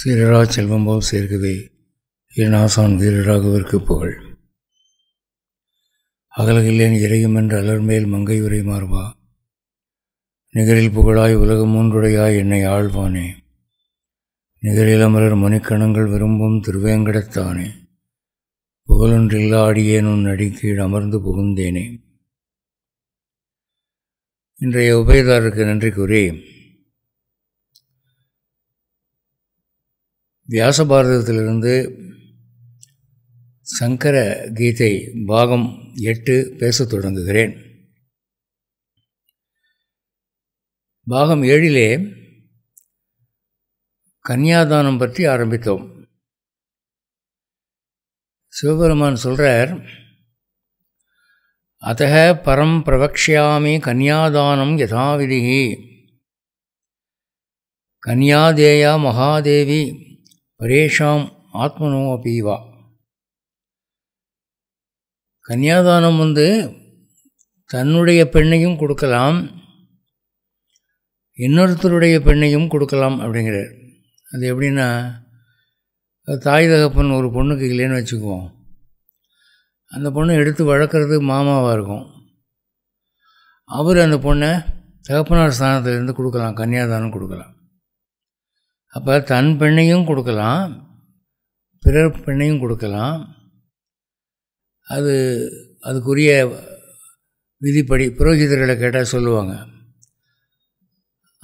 சீரரா செல்வம்போல் சேர்க்கதே என் ஆசான் வீரராகவிற்கு புகழ் அகலகில்லேன் இறையும் என்று அலர்மேல் மங்கை உரை மாறுவா நிகரில் புகழாய் உலகம் மூன்றுடையாய் என்னை ஆழ்வானே நிகரில் அமரர் மணிக்கணங்கள் விரும்பும் திருவேங்கடத்தானே புகழொன்றில்லா அடியேன் உன் அடிக்கீழ் அமர்ந்து புகுந்தேனே இன்றைய உபயதாரருக்கு நன்றி கூறி வியாச பாரதத்திலிருந்து சங்கர கீதை பாகம் எட்டு பேசத் தொடங்குகிறேன் பாகம் ஏழிலே கன்னியாதானம் பற்றி ஆரம்பித்தோம் சிவபெருமான் சொல்கிறார் அத்தக பரம் பிரவக்ஷாமி கன்னியாதானம் யதாவிதிகி கன்னியாதேயா மகாதேவி பரேஷாம் ஆத்மனோ அபீவா கன்னியாதானம் வந்து தன்னுடைய பெண்ணையும் கொடுக்கலாம் இன்னொருத்தருடைய பெண்ணையும் கொடுக்கலாம் அப்படிங்கிறார் அது எப்படின்னா தாய் தகப்பன் ஒரு பொண்ணுக்கு இல்லைன்னு வச்சுக்குவோம் அந்த பொண்ணை எடுத்து வளர்க்குறது மாமாவாக இருக்கும் அவர் அந்த பொண்ணை தகப்பனார் ஸ்தானத்துலேருந்து கொடுக்கலாம் கன்னியாதானம் கொடுக்கலாம் அப்போ தன் பெண்ணையும் கொடுக்கலாம் பிறர் பெண்ணையும் கொடுக்கலாம் அது அதுக்குரிய விதிப்படி புரோஹிதர்களை கேட்டால் சொல்லுவாங்க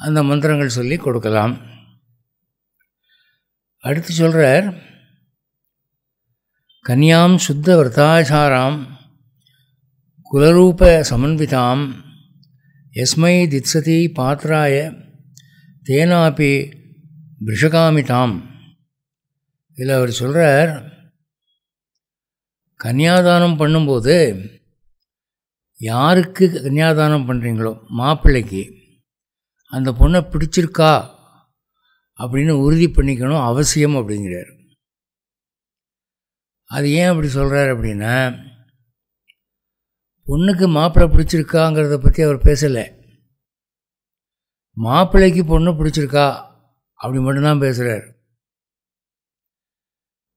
அந்த மந்திரங்கள் சொல்லி கொடுக்கலாம் அடுத்து சொல்கிறார் கன்யாம் சுத்த விரதாச்சாராம் குலரூப சமன்விதாம் எஸ்மை தித்சதி பாத்திராய தேனாப்பி பிஷகாமிதாம் இதில் அவர் சொல்கிறார் கன்னியாதானம் பண்ணும்போது யாருக்கு கன்னியாதானம் பண்ணுறீங்களோ மாப்பிள்ளைக்கு அந்த பொண்ணை பிடிச்சிருக்கா அப்படின்னு உறுதி பண்ணிக்கணும் அவசியம் அப்படிங்கிறார் அது ஏன் அப்படி சொல்கிறார் அப்படின்னா பொண்ணுக்கு மாப்பிள்ளை பிடிச்சிருக்காங்கிறத பற்றி அவர் பேசலை மாப்பிள்ளைக்கு பொண்ணு பிடிச்சிருக்கா அப்படி மட்டும்தான் பேசுகிறார்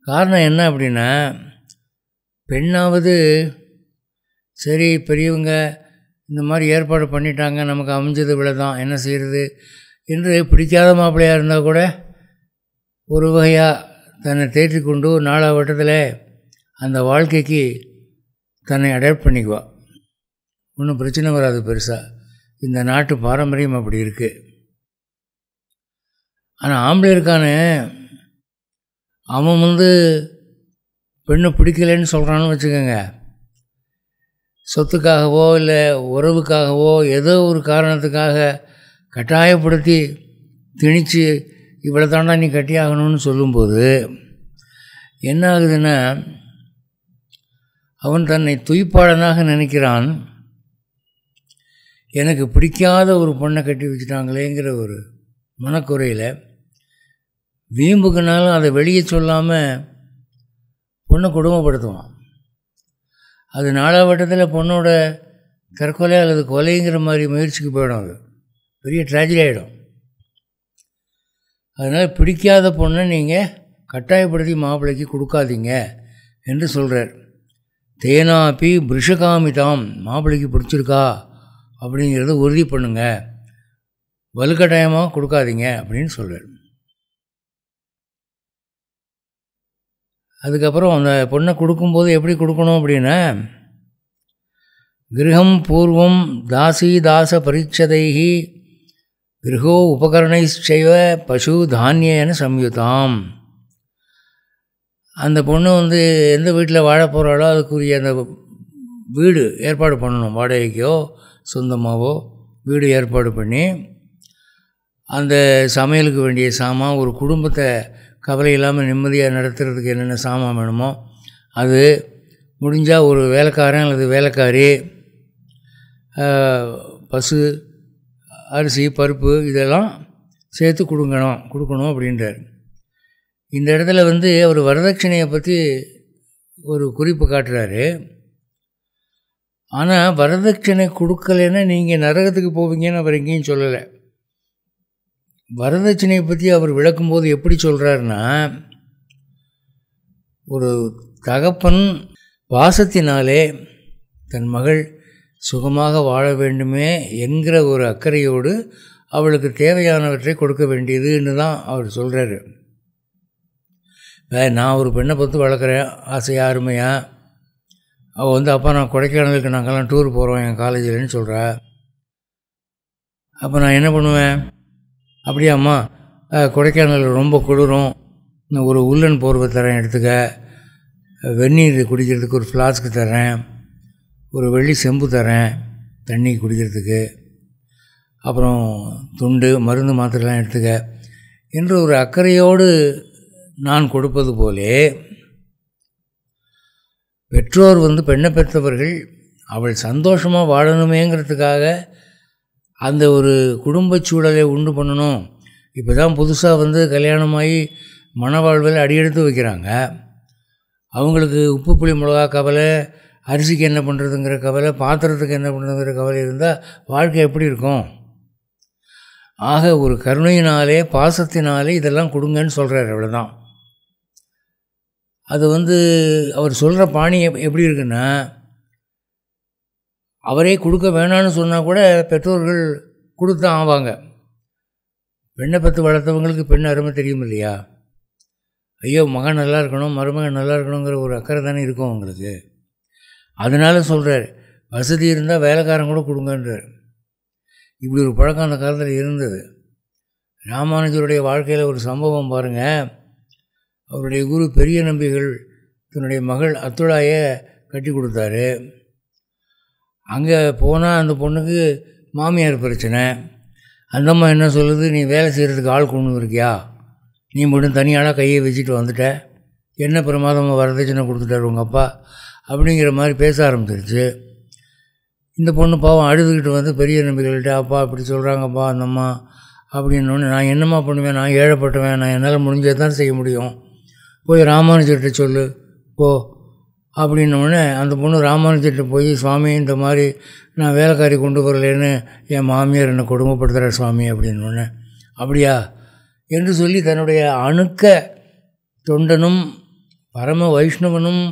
காரணம் என்ன அப்படின்னா பெண்ணாவது சரி பெரியவங்க இந்த மாதிரி ஏற்பாடு பண்ணிட்டாங்க நமக்கு அமைஞ்சது விட தான் என்ன செய்கிறது என்று பிடிக்காத மாப்பிள்ளையாக இருந்தால் கூட ஒரு வகையாக தன்னை தேற்றி கொண்டு நாலா வட்டத்தில் அந்த வாழ்க்கைக்கு தன்னை அடாப்ட் பண்ணிக்குவா ஒன்றும் பிரச்சனை வராது பெருசாக இந்த நாட்டு பாரம்பரியம் அப்படி இருக்குது ஆனால் ஆம்பளை இருக்கானே அவன் வந்து பெண்ணை பிடிக்கலன்னு சொல்கிறான்னு வச்சுக்கோங்க சொத்துக்காகவோ இல்லை உறவுக்காகவோ ஏதோ ஒரு காரணத்துக்காக கட்டாயப்படுத்தி திணித்து இவ்வளோ தாண்டா நீ கட்டியாகணும்னு சொல்லும்போது என்ன ஆகுதுன்னா அவன் தன்னை துய்ப்பாளனாக நினைக்கிறான் எனக்கு பிடிக்காத ஒரு பொண்ணை கட்டி வச்சுட்டாங்களேங்கிற ஒரு மனக்குறையில் வீம்புக்குனாலும் அதை வெளியே சொல்லாமல் பொண்ணை கொடுமைப்படுத்துவான் அது நாலாவட்டத்தில் பொண்ணோட தற்கொலை அல்லது கொலைங்கிற மாதிரி முயற்சிக்கு போயிடும் அது பெரிய ட்ராஜடி ஆகிடும் அதனால் பிடிக்காத பொண்ணை நீங்கள் கட்டாயப்படுத்தி மாப்பிள்ளைக்கு கொடுக்காதீங்க என்று சொல்கிறார் தேனாப்பி பிருஷகாமிதாம் மாப்பிள்ளைக்கு பிடிச்சிருக்கா அப்படிங்கிறத உறுதி பண்ணுங்கள் வலுக்கட்டாயமாக கொடுக்காதீங்க அப்படின்னு சொல்கிறார் அதுக்கப்புறம் அந்த பொண்ணை கொடுக்கும்போது எப்படி கொடுக்கணும் அப்படின்னா கிரகம் பூர்வம் தாசி தாச பரீட்சதைகி கிரகோ செய்வ பசு தானியன சம்யுதாம் அந்த பொண்ணு வந்து எந்த வீட்டில் வாழ போகிறாளோ அதுக்குரிய அந்த வீடு ஏற்பாடு பண்ணணும் வாடகைக்கோ சொந்தமாகவோ வீடு ஏற்பாடு பண்ணி அந்த சமையலுக்கு வேண்டிய சாமான் ஒரு குடும்பத்தை கவலை இல்லாமல் நிம்மதியாக நடத்துறதுக்கு என்னென்ன சாமான் வேணுமோ அது முடிஞ்சால் ஒரு வேலைக்காரன் அல்லது வேலைக்காரி பசு அரிசி பருப்பு இதெல்லாம் சேர்த்து கொடுங்கணும் கொடுக்கணும் அப்படின்றார் இந்த இடத்துல வந்து அவர் வரதட்சணையை பற்றி ஒரு குறிப்பு காட்டுறாரு ஆனால் வரதட்சணை கொடுக்கலைன்னா நீங்கள் நரகத்துக்கு போவீங்கன்னு அவர் எங்கேயும் சொல்லலை வரதட்சணையை பற்றி அவர் விளக்கும்போது எப்படி சொல்கிறாருன்னா ஒரு தகப்பன் பாசத்தினாலே தன் மகள் சுகமாக வாழ வேண்டுமே என்கிற ஒரு அக்கறையோடு அவளுக்கு தேவையானவற்றை கொடுக்க வேண்டியதுன்னு தான் அவர் சொல்கிறாரு நான் ஒரு பெண்ணை பார்த்து வளர்க்குறேன் ஆசையாக அருமையாக அவள் வந்து அப்போ நான் கொடைக்கானலுக்கு நாங்கள்லாம் டூர் போகிறோம் என் காலேஜில்னு சொல்கிறேன் அப்போ நான் என்ன பண்ணுவேன் அப்படியாம்மா கொடைக்கானல் ரொம்ப குளிரும் ஒரு உள்ளன் போர்வை தரேன் எடுத்துக்க வெந்நீர் குடிக்கிறதுக்கு ஒரு ஃப்ளாஸ்க்கு தரேன் ஒரு வெள்ளி செம்பு தரேன் தண்ணி குடிக்கிறதுக்கு அப்புறம் துண்டு மருந்து மாத்திரைலாம் எடுத்துக்க என்று ஒரு அக்கறையோடு நான் கொடுப்பது போலே பெற்றோர் வந்து பெண்ணை பெற்றவர்கள் அவள் சந்தோஷமாக வாழணுமேங்கிறதுக்காக அந்த ஒரு குடும்ப சூழலை உண்டு பண்ணணும் இப்போ தான் புதுசாக வந்து கல்யாணமாகி மனவாழ்வில் அடியெடுத்து வைக்கிறாங்க அவங்களுக்கு உப்பு புளி மிளகா கவலை அரிசிக்கு என்ன பண்ணுறதுங்கிற கவலை பாத்திரத்துக்கு என்ன பண்ணுறதுங்கிற கவலை இருந்தால் வாழ்க்கை எப்படி இருக்கும் ஆக ஒரு கருணையினாலே பாசத்தினாலே இதெல்லாம் கொடுங்கன்னு சொல்கிறார் அவ்வளோதான் அது வந்து அவர் சொல்கிற பாணி எப் எப்படி இருக்குன்னா அவரே கொடுக்க வேணான்னு சொன்னால் கூட பெற்றோர்கள் கொடுத்து ஆவாங்க பெண்ணை பத்து வளர்த்தவங்களுக்கு பெண் அருமை தெரியும் இல்லையா ஐயோ மகன் நல்லா இருக்கணும் மருமகன் நல்லா இருக்கணுங்கிற ஒரு அக்கறை தானே இருக்கும் அவங்களுக்கு அதனால் சொல்கிறார் வசதி இருந்தால் வேலைக்காரன் கூட கொடுங்கன்றார் இப்படி ஒரு பழக்கம் அந்த காலத்தில் இருந்தது ராமானுஜருடைய வாழ்க்கையில் ஒரு சம்பவம் பாருங்கள் அவருடைய குரு பெரிய நம்பிகள் தன்னுடைய மகள் அத்துழாயை கட்டி கொடுத்தாரு அங்கே போனால் அந்த பொண்ணுக்கு மாமியார் பிரச்சனை அந்த அம்மா என்ன சொல்லுது நீ வேலை செய்கிறதுக்கு ஆள் கொண்டு இருக்கியா நீ மட்டும் தனியாளாக கையை வச்சுட்டு வந்துட்ட என்ன பிரமாதமாக வரதட்சணை கொடுத்துட்டார் உங்கள் அப்பா அப்படிங்கிற மாதிரி பேச ஆரம்பிச்சிருச்சு இந்த பொண்ணு பாவம் அழுதுகிட்டு வந்து பெரிய நம்பிக்கைகள்கிட்ட அப்பா அப்படி சொல்கிறாங்கப்பா அந்த அம்மா அப்படின்னோடனே நான் என்னம்மா பண்ணுவேன் நான் ஏழைப்பட்டுவேன் நான் என்னால் முடிஞ்சது தான் செய்ய முடியும் போய் ராமானுஜர்கிட்ட சொல்லு போ அப்படின்னோடனே அந்த பொண்ணு ராமானுஜர்கிட்ட போய் சுவாமி இந்த மாதிரி நான் வேலைக்காரி கொண்டு வரலேன்னு என் மாமியார் என்னை கொடுமைப்படுத்துகிறார் சுவாமி அப்படின்னோடனே அப்படியா என்று சொல்லி தன்னுடைய அணுக்க தொண்டனும் பரம வைஷ்ணவனும்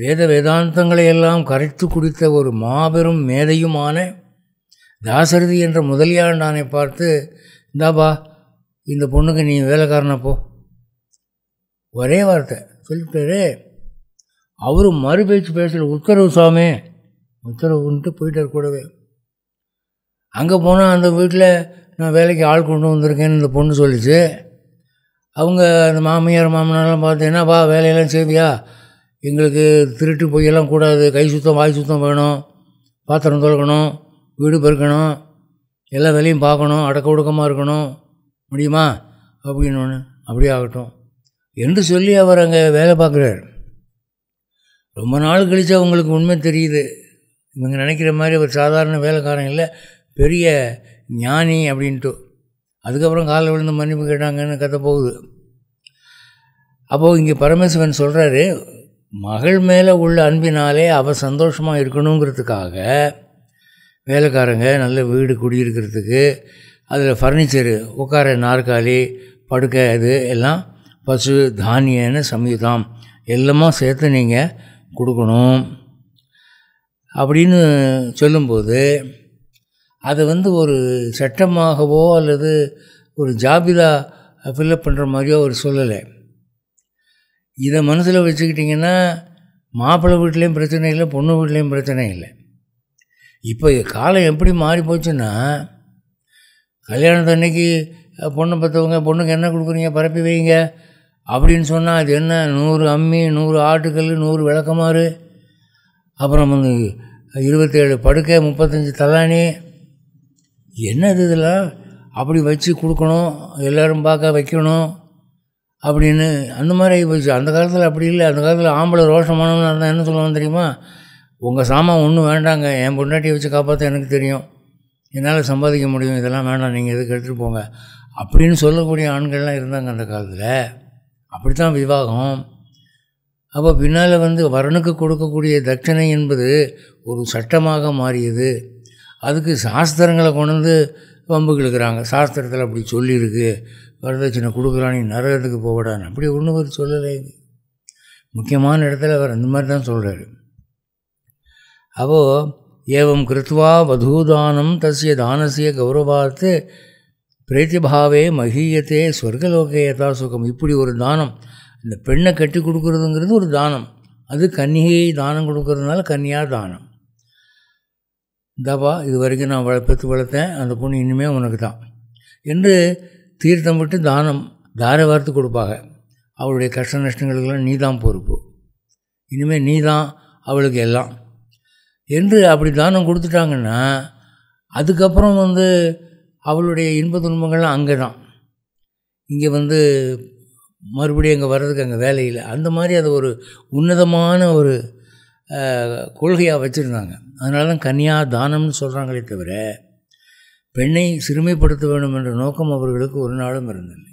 வேத வேதாந்தங்களை எல்லாம் கரைத்து குடித்த ஒரு மாபெரும் மேதையுமான தாசரதி என்ற முதலியாண்டானை பார்த்து இந்தாபா இந்த பொண்ணுக்கு நீ வேலைக்காரனா போ ஒரே வார்த்தை சொல்லிட்டு அவரும் மறு பேச்சு பேசல உத்தரவு சுவாமி உத்தரவுன்ட்டு போயிட்டு கூடவே அங்கே போனால் அந்த வீட்டில் நான் வேலைக்கு ஆள் கொண்டு வந்திருக்கேன்னு இந்த பொண்ணு சொல்லிச்சு அவங்க அந்த மாமியார் மாமனாரெலாம் பார்த்து என்னப்பா வேலையெல்லாம் செய்வியா எங்களுக்கு திருட்டு பொய்யெல்லாம் கூடாது கை சுத்தம் வாய் சுத்தம் வேணும் பாத்திரம் தொலக்கணும் வீடு பெருக்கணும் எல்லா வேலையும் பார்க்கணும் அடக்க ஒடுக்கமாக இருக்கணும் முடியுமா அப்படின்னு ஒன்று அப்படியே ஆகட்டும் என்று சொல்லி அவர் அங்கே வேலை பார்க்குறாரு ரொம்ப நாள் கழித்து அவங்களுக்கு உண்மை தெரியுது இவங்க நினைக்கிற மாதிரி ஒரு சாதாரண வேலைக்காரன் இல்லை பெரிய ஞானி அப்படின்ட்டு அதுக்கப்புறம் காலில் விழுந்து மன்னிப்பு கேட்டாங்கன்னு கதை போகுது அப்போது இங்கே பரமேஸ்வரன் சொல்கிறாரு மகள் மேலே உள்ள அன்பினாலே அவள் சந்தோஷமாக இருக்கணுங்கிறதுக்காக வேலைக்காரங்க நல்ல வீடு குடியிருக்கிறதுக்கு அதில் ஃபர்னிச்சரு உட்கார நாற்காலி படுக்கை இது எல்லாம் பசு தானியன்னு சமீதம் எல்லாமே சேர்த்து நீங்கள் கொடுக்கணும் அப்படின்னு சொல்லும்போது அதை வந்து ஒரு சட்டமாகவோ அல்லது ஒரு ஜாபிதா ஃபில்லப் பண்ணுற மாதிரியோ அவர் சொல்லலை இதை மனசில் வச்சுக்கிட்டிங்கன்னா மாப்பிள்ளை வீட்லேயும் பிரச்சனை இல்லை பொண்ணு வீட்லேயும் பிரச்சனை இல்லை இப்போ காலம் எப்படி மாறி போச்சுன்னா கல்யாணத்து அன்னைக்கு பொண்ணு பார்த்தவங்க பொண்ணுக்கு என்ன கொடுக்குறீங்க பரப்பி வைங்க அப்படின்னு சொன்னால் அது என்ன நூறு அம்மி நூறு ஆட்டுக்கல் நூறு விளக்கமாறு அப்புறம் வந்து இருபத்தேழு படுக்கை முப்பத்தஞ்சு தலானி என்னது இதெல்லாம் அப்படி வச்சு கொடுக்கணும் எல்லோரும் பார்க்க வைக்கணும் அப்படின்னு அந்த மாதிரி ஆகி போச்சு அந்த காலத்தில் அப்படி இல்லை அந்த காலத்தில் ஆம்பளை ரோஷமானவனாக இருந்தால் என்ன சொல்லுவாங்க தெரியுமா உங்கள் சாமான் ஒன்றும் வேண்டாங்க என் பொண்டாட்டியை வச்சு காப்பாற்ற எனக்கு தெரியும் என்னால் சம்பாதிக்க முடியும் இதெல்லாம் வேண்டாம் நீங்கள் எதுக்கு எடுத்துகிட்டு போங்க அப்படின்னு சொல்லக்கூடிய ஆண்கள்லாம் இருந்தாங்க அந்த காலத்தில் அப்படி தான் விவாகம் அப்போ பின்னால் வந்து வரனுக்கு கொடுக்கக்கூடிய தட்சணை என்பது ஒரு சட்டமாக மாறியது அதுக்கு சாஸ்திரங்களை கொண்டு வந்து வம்புக்கு சாஸ்திரத்தில் அப்படி சொல்லியிருக்கு வரதட்சணை கொடுக்குறான்னு நரகத்துக்கு போகடான்னு அப்படி ஒன்றும் ஒரு சொல்லலை முக்கியமான இடத்துல அவர் அந்த மாதிரி தான் சொல்கிறாரு அப்போது ஏவம் கிருத்வா வதூதானம் தசிய தானசிய கௌரவாத்து பிரேத்திபாவே மகியத்தே சொர்க்கலோகே யதா சுகம் இப்படி ஒரு தானம் இந்த பெண்ணை கட்டி கொடுக்குறதுங்கிறது ஒரு தானம் அது கன்னிகையை தானம் கொடுக்கறதுனால கன்னியாக தானம் தபா இது வரைக்கும் நான் வளர்ப்பத்து வளர்த்தேன் அந்த பொண்ணு இனிமேல் உனக்கு தான் என்று தீர்த்தம் விட்டு தானம் தார வார்த்து கொடுப்பாங்க அவளுடைய கஷ்ட நஷ்டங்களுக்கெல்லாம் நீ தான் பொறுப்பு இனிமேல் நீ தான் அவளுக்கு எல்லாம் என்று அப்படி தானம் கொடுத்துட்டாங்கன்னா அதுக்கப்புறம் வந்து அவளுடைய இன்ப துன்பங்கள்லாம் அங்கே தான் இங்கே வந்து மறுபடியும் அங்கே வர்றதுக்கு அங்கே வேலையில் அந்த மாதிரி அது ஒரு உன்னதமான ஒரு கொள்கையாக வச்சுருந்தாங்க அதனால தான் கன்னியா தானம்னு சொல்கிறாங்களே தவிர பெண்ணை சிறுமைப்படுத்த வேண்டும் என்ற நோக்கம் அவர்களுக்கு ஒரு நாளும் இருந்ததில்லை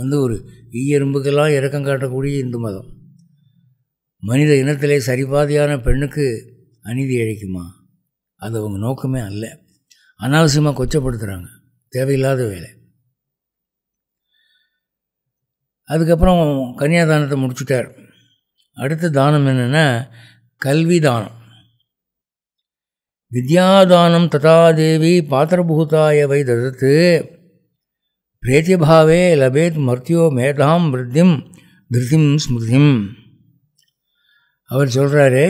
வந்து ஒரு ஈயரும்புக்கெல்லாம் இறக்கம் காட்டக்கூடிய இந்து மதம் மனித இனத்திலே சரிபாதியான பெண்ணுக்கு அநீதி அழைக்குமா அது அவங்க நோக்கமே அல்ல அனாவசியமாக கொச்சப்படுத்துகிறாங்க தேவையில்லாத வேலை அதுக்கப்புறம் கன்னியாதானத்தை முடிச்சுட்டார் அடுத்த தானம் என்னென்னா கல்வி தானம் வித்யாதானம் ததாதேவி பாத்திரபூதாய வை தத்து பிரேத்தியபாவே லபேத் மர்த்தியோ மேதாம் விருத்திம் திருதிம் ஸ்மிருதிம் அவர் சொல்கிறாரு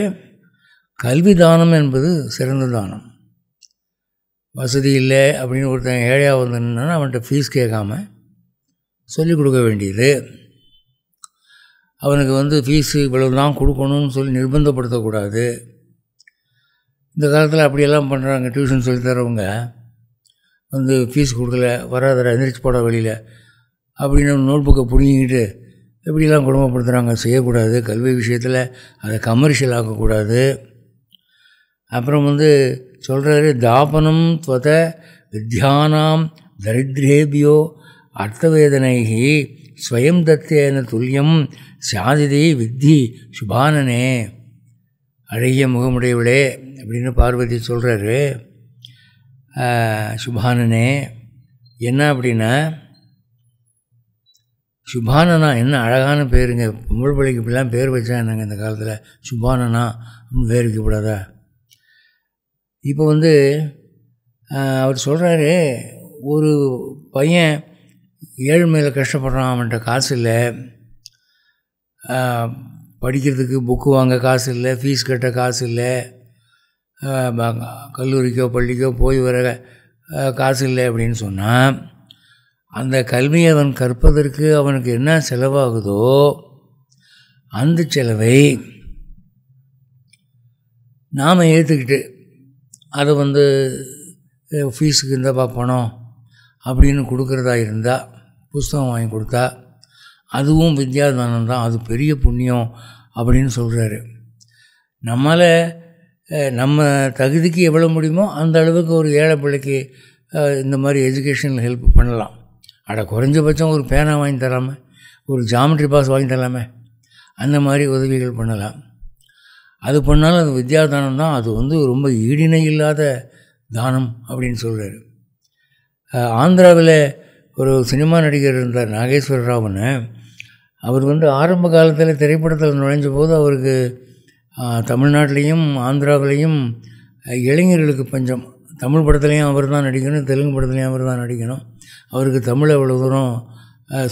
கல்வி தானம் என்பது சிறந்த தானம் வசதி இல்லை அப்படின்னு ஒருத்தன் ஏழையாக வந்தேன்னா அவன்கிட்ட ஃபீஸ் கேட்காம சொல்லிக் கொடுக்க வேண்டியது அவனுக்கு வந்து ஃபீஸு இவ்வளவு தான் கொடுக்கணும்னு சொல்லி நிர்பந்தப்படுத்தக்கூடாது இந்த காலத்தில் அப்படியெல்லாம் பண்ணுறாங்க டியூஷன் சொல்லி தரவங்க வந்து ஃபீஸ் கொடுக்கல வராதர எந்திரிச்சு போட வழியில் அப்படின்னு நோட் புக்கை பிடிங்கிக்கிட்டு எப்படிலாம் குடும்பப்படுத்துகிறாங்க செய்யக்கூடாது கல்வி விஷயத்தில் அதை கமர்ஷியல் ஆக்கக்கூடாது அப்புறம் வந்து சொல்கிறாரு தாபனம் துவத வித்யானாம் தரித்ரேபியோ அர்த்தவேதனைகி ஸ்வயம் தத்தேன துல்லியம் சாதிதி வித்தி சுபானனே அழகிய முகமுடையவளே அப்படின்னு பார்வதி சொல்கிறாரு சுபானனே என்ன அப்படின்னா சுபானனா என்ன அழகான பேருங்க பொம்பளை பிள்ளைக்கு இப்படிலாம் பேர் வச்சா என்னங்க இந்த காலத்தில் சுபானனா வேறு இப்போ வந்து அவர் சொல்கிறாரு ஒரு பையன் ஏழ்மையில் கஷ்டப்படுறான் அவன்கிட்ட காசு இல்லை படிக்கிறதுக்கு புக்கு வாங்க காசு இல்லை ஃபீஸ் கட்ட காசு இல்லை கல்லூரிக்கோ பள்ளிக்கோ போய் வர காசு இல்லை அப்படின்னு சொன்னால் அந்த கல்வியை அவன் கற்பதற்கு அவனுக்கு என்ன செலவாகுதோ அந்த செலவை நாம் ஏற்றுக்கிட்டு அதை வந்து ஃபீஸுக்கு இந்தப்பா பணம் அப்படின்னு கொடுக்குறதா இருந்தால் புஸ்தகம் வாங்கி கொடுத்தா அதுவும் வித்யாதானம் தான் அது பெரிய புண்ணியம் அப்படின்னு சொல்கிறாரு நம்மளை நம்ம தகுதிக்கு எவ்வளோ முடியுமோ அந்த அளவுக்கு ஒரு ஏழை பிள்ளைக்கு இந்த மாதிரி எஜுகேஷனில் ஹெல்ப் பண்ணலாம் அட குறைஞ்சபட்சம் ஒரு பேனா வாங்கி தராமல் ஒரு ஜாமெட்ரி பாஸ் வாங்கி தரலாமே அந்த மாதிரி உதவிகள் பண்ணலாம் அது பண்ணாலும் அது வித்யா தானம் தான் அது வந்து ரொம்ப ஈடிணை இல்லாத தானம் அப்படின்னு சொல்கிறார் ஆந்திராவில் ஒரு சினிமா நடிகர் இருந்தார் நாகேஸ்வர ராவனு அவர் வந்து ஆரம்ப காலத்தில் திரைப்படத்தில் நுழைஞ்ச போது அவருக்கு தமிழ்நாட்டிலையும் ஆந்திராவிலையும் இளைஞர்களுக்கு பஞ்சம் தமிழ் படத்துலேயும் அவர் தான் நடிக்கணும் தெலுங்கு படத்துலேயும் அவர் தான் நடிக்கணும் அவருக்கு தமிழ் அவ்வளோ தூரம்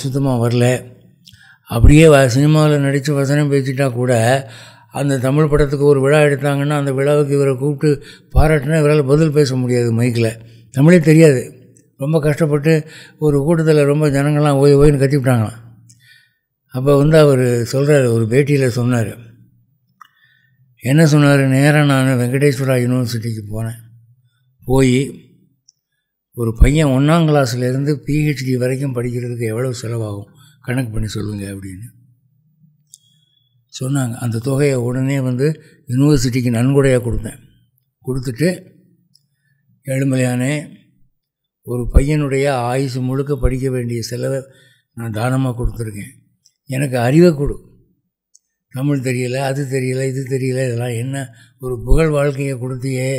சுத்தமாக வரல அப்படியே சினிமாவில் நடித்து வசனம் பேசிட்டா கூட அந்த தமிழ் படத்துக்கு ஒரு விழா எடுத்தாங்கன்னா அந்த விழாவுக்கு இவரை கூப்பிட்டு பாராட்டினா இவரால் பதில் பேச முடியாது மைக்கில் தமிழே தெரியாது ரொம்ப கஷ்டப்பட்டு ஒரு கூட்டத்தில் ரொம்ப ஜனங்கள்லாம் ஓய் ஓய்னு கத்திவிட்டாங்களாம் அப்போ வந்து அவர் சொல்கிறார் ஒரு பேட்டியில் சொன்னார் என்ன சொன்னார் நேராக நான் வெங்கடேஸ்வரா யூனிவர்சிட்டிக்கு போனேன் போய் ஒரு பையன் ஒன்றாம் கிளாஸ்லேருந்து பிஹெச்டி வரைக்கும் படிக்கிறதுக்கு எவ்வளோ செலவாகும் கணக்கு பண்ணி சொல்லுங்கள் அப்படின்னு சொன்னாங்க அந்த தொகையை உடனே வந்து யூனிவர்சிட்டிக்கு நன்கொடையாக கொடுத்தேன் கொடுத்துட்டு ஏழுமலையானே ஒரு பையனுடைய ஆயுசு முழுக்க படிக்க வேண்டிய செலவை நான் தானமாக கொடுத்துருக்கேன் எனக்கு அறிவை கொடு தமிழ் தெரியல அது தெரியல இது தெரியல இதெல்லாம் என்ன ஒரு புகழ் வாழ்க்கையை கொடுத்தியே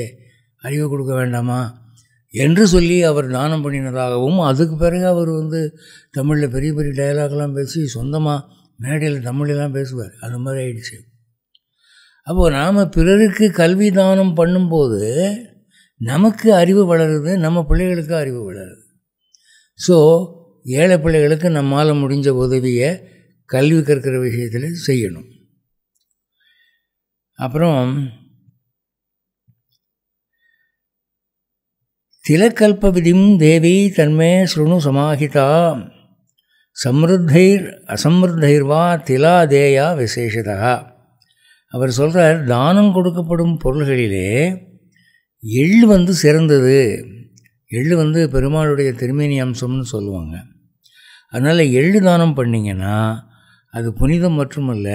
அறிவை கொடுக்க வேண்டாமா என்று சொல்லி அவர் தானம் பண்ணினதாகவும் அதுக்கு பிறகு அவர் வந்து தமிழில் பெரிய பெரிய டயலாக்லாம் பேசி சொந்தமாக மேடையில் தமிழெல்லாம் பேசுவார் அந்த மாதிரி ஆயிடுச்சு அப்போது நாம் பிறருக்கு கல்வி தானம் பண்ணும்போது நமக்கு அறிவு வளருது நம்ம பிள்ளைகளுக்கு அறிவு வளருது ஸோ ஏழை பிள்ளைகளுக்கு நம்மால் முடிஞ்ச உதவியை கல்வி கற்கிற விஷயத்தில் செய்யணும் அப்புறம் திலக்கல்ப விதிம் தேவி தன்மே ஸ்ருணு சமாஹிதா சம்ருத்தைர் அசம்ருத்தைர்வா திலாதேயா விசேஷதா அவர் சொல்கிறார் தானம் கொடுக்கப்படும் பொருள்களிலே எள் வந்து சிறந்தது எள் வந்து பெருமாளுடைய திருமேனி அம்சம்னு சொல்லுவாங்க அதனால் எள் தானம் பண்ணிங்கன்னா அது புனிதம் மட்டுமல்ல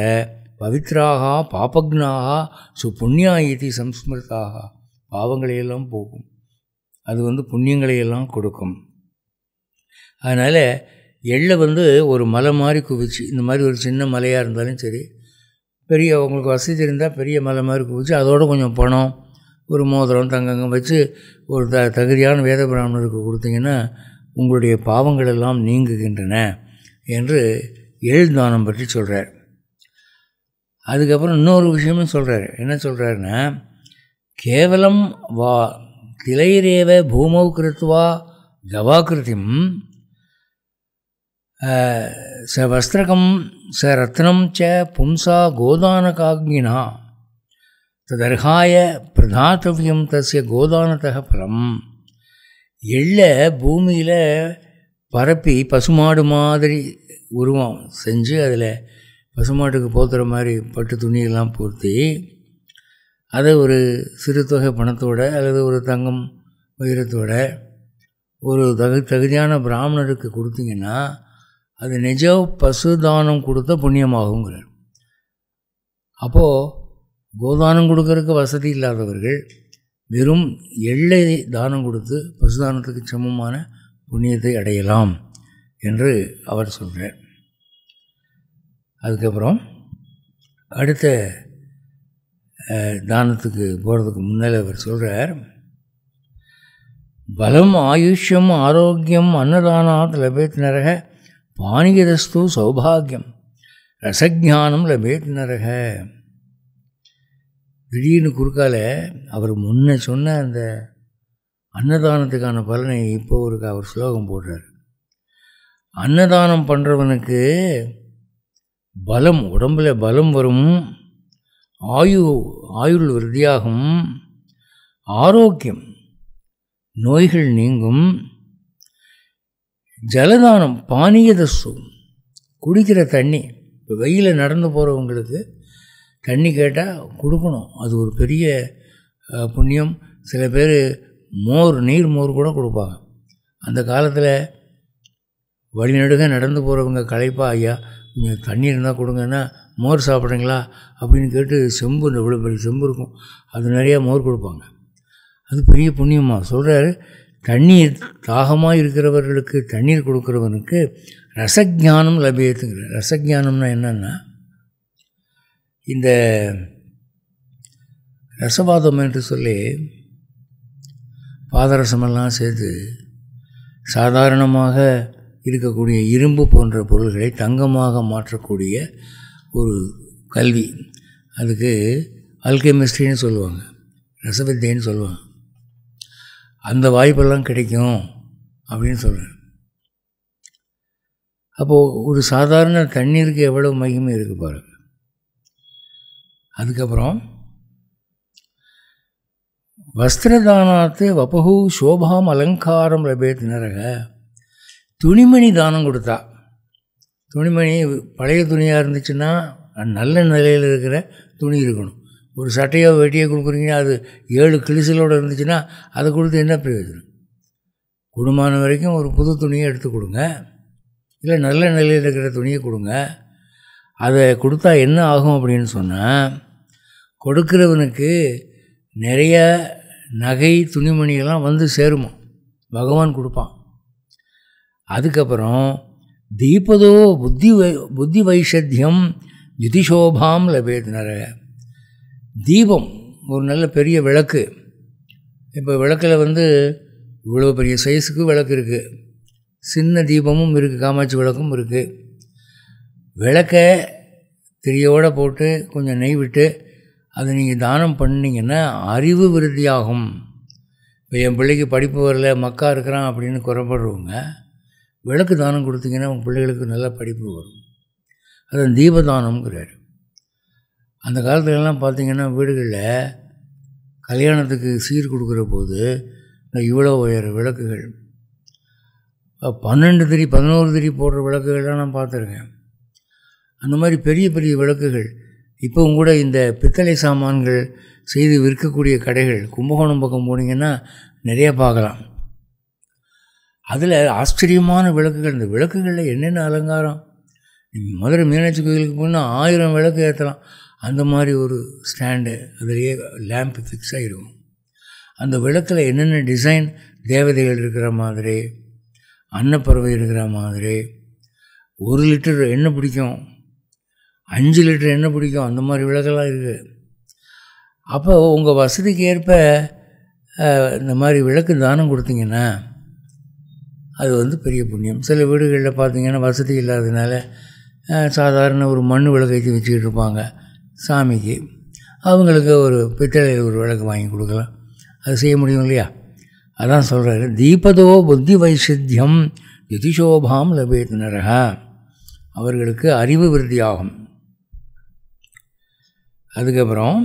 பவித்ராக பாபக்னாக சுபுண்ணியா இதி சம்ஸ்மிருதாக பாவங்களையெல்லாம் போகும் அது வந்து புண்ணியங்களையெல்லாம் கொடுக்கும் அதனால் எள்ளை வந்து ஒரு மலை மாதிரி குவிச்சு இந்த மாதிரி ஒரு சின்ன மலையாக இருந்தாலும் சரி பெரிய அவங்களுக்கு வசதி இருந்தால் பெரிய மலை மாதிரி குவிச்சு அதோடு கொஞ்சம் பணம் ஒரு மோதிரம் தங்கங்கம் வச்சு ஒரு த தகுதியான வேத பிராமணருக்கு கொடுத்தீங்கன்னா உங்களுடைய பாவங்கள் எல்லாம் நீங்குகின்றன என்று எழுதானம் தானம் பற்றி சொல்கிறார் அதுக்கப்புறம் இன்னொரு விஷயமும் சொல்கிறார் என்ன சொல்கிறாருன்னா கேவலம் வா திளைரேவ பூமௌ கிருத்வா கவாகிருத்திம் ச வஸ்திரகம் ச ரத்னம் ச பும்சா கோதானகாங்கினா தர்காய பிரதாத்தவியம் தசிய கோதானத்தக பலம் எள்ளை பூமியில் பரப்பி பசுமாடு மாதிரி உருவம் செஞ்சு அதில் பசுமாட்டுக்கு போத்துற மாதிரி பட்டு துணியெல்லாம் பூர்த்தி அதை ஒரு சிறு தொகை பணத்தோடு அல்லது ஒரு தங்கம் உயரத்தோட ஒரு தகு தகுதியான பிராமணருக்கு கொடுத்தீங்கன்னா அது நிஜ பசுதானம் கொடுத்த புண்ணியமாகுங்கிறார் அப்போது கோதானம் கொடுக்கறதுக்கு வசதி இல்லாதவர்கள் வெறும் எள்ளை தானம் கொடுத்து பசுதானத்துக்கு சமமான புண்ணியத்தை அடையலாம் என்று அவர் சொல்கிறார் அதுக்கப்புறம் அடுத்த தானத்துக்கு போகிறதுக்கு முன்னால் அவர் சொல்கிறார் பலம் ஆயுஷ்யம் ஆரோக்கியம் அன்னதானாத் லபேத் நரக பாணியதஸ்து சௌபாகியம் ரசஜானம் லபேத் நரக திடீர்னு குறுக்கால அவர் முன்ன சொன்ன அந்த அன்னதானத்துக்கான பலனை இப்போ ஒரு அவர் ஸ்லோகம் போடுறார் அன்னதானம் பண்ணுறவனுக்கு பலம் உடம்பில் பலம் வரும் ஆயு ஆயுள் விருதியாகும் ஆரோக்கியம் நோய்கள் நீங்கும் ஜலதானம் பானியதஸ்ஸும் குடிக்கிற தண்ணி இப்போ வெயிலில் நடந்து போகிறவங்களுக்கு தண்ணி கேட்டால் கொடுக்கணும் அது ஒரு பெரிய புண்ணியம் சில பேர் மோர் நீர் மோர் கூட கொடுப்பாங்க அந்த காலத்தில் வழிநடுக நடந்து போகிறவங்க களைப்பா ஐயா கொஞ்சம் தண்ணி இருந்தால் கொடுங்கன்னா மோர் சாப்பிட்றீங்களா அப்படின்னு கேட்டு செம்பு இவ்வளோ பெரிய செம்பு இருக்கும் அது நிறையா மோர் கொடுப்பாங்க அது பெரிய புண்ணியமாக சொல்கிறாரு தண்ணீர் தாகமாக இருக்கிறவர்களுக்கு தண்ணீர் கொடுக்குறவனுக்கு ரசஜானம் லபியத்துங்கிற ரசஜானம்னா என்னென்னா இந்த ரசவாதம் என்று சொல்லி பாதரசமெல்லாம் சேர்த்து சாதாரணமாக இருக்கக்கூடிய இரும்பு போன்ற பொருள்களை தங்கமாக மாற்றக்கூடிய ஒரு கல்வி அதுக்கு அல்கெமிஸ்ட்ரின்னு சொல்லுவாங்க ரசவித்தைன்னு சொல்லுவாங்க அந்த வாய்ப்பெல்லாம் கிடைக்கும் அப்படின்னு சொல்கிறேன் அப்போது ஒரு சாதாரண தண்ணீருக்கு எவ்வளோ மகிமை இருக்குது பாருங்க அதுக்கப்புறம் வஸ்திரதானத்து வபகு சோபாம் அலங்காரம் லபேத் நிறக துணிமணி தானம் கொடுத்தா துணிமணி பழைய துணியாக இருந்துச்சுன்னா நல்ல நிலையில் இருக்கிற துணி இருக்கணும் ஒரு சட்டையோ வெட்டியோ கொடுக்குறீங்கன்னா அது ஏழு கிழிசலோடு இருந்துச்சுன்னா அதை கொடுத்து என்ன பிரயோஜனம் குடும்பமான வரைக்கும் ஒரு புது துணியை எடுத்து கொடுங்க இல்லை நல்ல நிலையில் இருக்கிற துணியை கொடுங்க அதை கொடுத்தா என்ன ஆகும் அப்படின்னு சொன்னால் கொடுக்கிறவனுக்கு நிறைய நகை துணிமணிகள்லாம் வந்து சேருமோ பகவான் கொடுப்பான் அதுக்கப்புறம் தீபதோ புத்தி வை புத்தி வைஷத்தியம் ஜுதிஷோபாம் லபேத் நிறைய தீபம் ஒரு நல்ல பெரிய விளக்கு இப்போ விளக்கில் வந்து இவ்வளோ பெரிய சைஸுக்கு விளக்கு இருக்குது சின்ன தீபமும் இருக்குது காமாட்சி விளக்கும் இருக்குது விளக்க திரியோடு போட்டு கொஞ்சம் நெய் விட்டு அதை நீங்கள் தானம் பண்ணிங்கன்னா அறிவு விருத்தியாகும் இப்போ என் பிள்ளைக்கு படிப்பு வரல மக்கா இருக்கிறான் அப்படின்னு குறைபடுறவங்க விளக்கு தானம் கொடுத்தீங்கன்னா உங்கள் பிள்ளைகளுக்கு நல்லா படிப்பு வரும் அது தீபதானம்ங்கிறாரு அந்த காலத்துலலாம் பார்த்திங்கன்னா வீடுகளில் கல்யாணத்துக்கு சீர் கொடுக்குற போது இவ்வளோ உயர விளக்குகள் பன்னெண்டு திரி பதினோரு திரி போடுற விளக்குகள்லாம் நான் பார்த்துருக்கேன் அந்த மாதிரி பெரிய பெரிய விளக்குகள் இப்போவும் கூட இந்த பித்தளை சாமான்கள் செய்து விற்கக்கூடிய கடைகள் கும்பகோணம் பக்கம் போனீங்கன்னா நிறைய பார்க்கலாம் அதில் ஆச்சரியமான விளக்குகள் இந்த விளக்குகளில் என்னென்ன அலங்காரம் மதுரை மீனாட்சி கோயிலுக்கு போனால் ஆயிரம் விளக்கு ஏற்றலாம் அந்த மாதிரி ஒரு ஸ்டாண்டு அதிலேயே லேம்ப் ஃபிக்ஸ் ஆகிடும் அந்த விளக்கில் என்னென்ன டிசைன் தேவதைகள் இருக்கிற மாதிரி அன்னப்பறவை இருக்கிற மாதிரி ஒரு லிட்டர் எண்ணெய் பிடிக்கும் அஞ்சு லிட்டர் எண்ணெய் பிடிக்கும் அந்த மாதிரி விளக்கெல்லாம் இருக்குது அப்போ உங்கள் வசதிக்கு ஏற்ப இந்த மாதிரி விளக்கு தானம் கொடுத்தீங்கன்னா அது வந்து பெரிய புண்ணியம் சில வீடுகளில் பார்த்தீங்கன்னா வசதி இல்லாததுனால சாதாரண ஒரு மண் விளக்கு வச்சு வச்சுக்கிட்டு இருப்பாங்க சாமிக்கு அவங்களுக்கு ஒரு பித்தளையில் ஒரு விளக்கு வாங்கி கொடுக்கலாம் அது செய்ய முடியும் இல்லையா அதான் சொல்கிறாரு தீபதோ புத்தி வைசித்தியம் யுதிஷோபாம் லபேத் அவர்களுக்கு அறிவு விருத்தியாகும் அதுக்கப்புறம்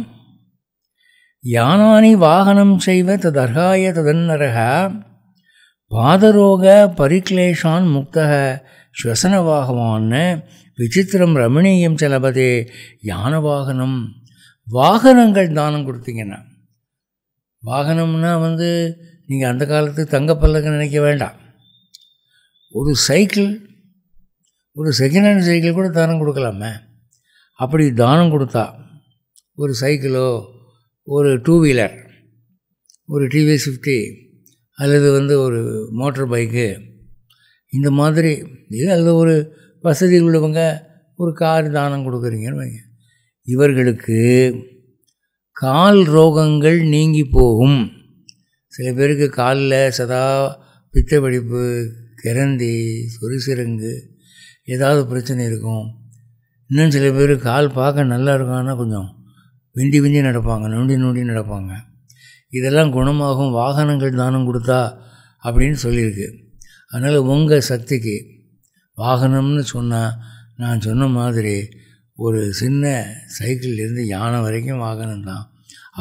யானானி வாகனம் செய்வ ததர்காய ததன்னரக பாதரோக பரிக்லேஷான் முக்தக ஸ்வசனவாகவான்னு விசித்திரம் ரமணீயம் செலவதே யானை வாகனம் வாகனங்கள் தானம் கொடுத்தீங்கன்னா வாகனம்னா வந்து நீங்கள் அந்த காலத்து தங்கப்பல்லக்கு நினைக்க வேண்டாம் ஒரு சைக்கிள் ஒரு செகண்ட் ஹேண்ட் சைக்கிள் கூட தானம் கொடுக்கலாமே அப்படி தானம் கொடுத்தா ஒரு சைக்கிளோ ஒரு டூ வீலர் ஒரு டிவிஎஸ் ஃபிஃப்டி அல்லது வந்து ஒரு மோட்டர் பைக்கு இந்த மாதிரி இது அல்லது ஒரு வசதி உள்ளவங்க ஒரு கார் தானம் கொடுக்குறீங்கன்னு வைங்க இவர்களுக்கு கால் ரோகங்கள் நீங்கி போகும் சில பேருக்கு காலில் சதா பித்த வெடிப்பு கிரந்தி சொரிசிறங்கு ஏதாவது பிரச்சனை இருக்கும் இன்னும் சில பேர் கால் பார்க்க நல்லா இருக்கும் ஆனால் கொஞ்சம் விந்தி விந்தி நடப்பாங்க நொண்டி நொண்டி நடப்பாங்க இதெல்லாம் குணமாகும் வாகனங்கள் தானம் கொடுத்தா அப்படின்னு சொல்லியிருக்கு அதனால் உங்கள் சக்திக்கு வாகனம்னு சொன்னால் நான் சொன்ன மாதிரி ஒரு சின்ன சைக்கிள்லேருந்து யானை வரைக்கும் வாகனம் தான்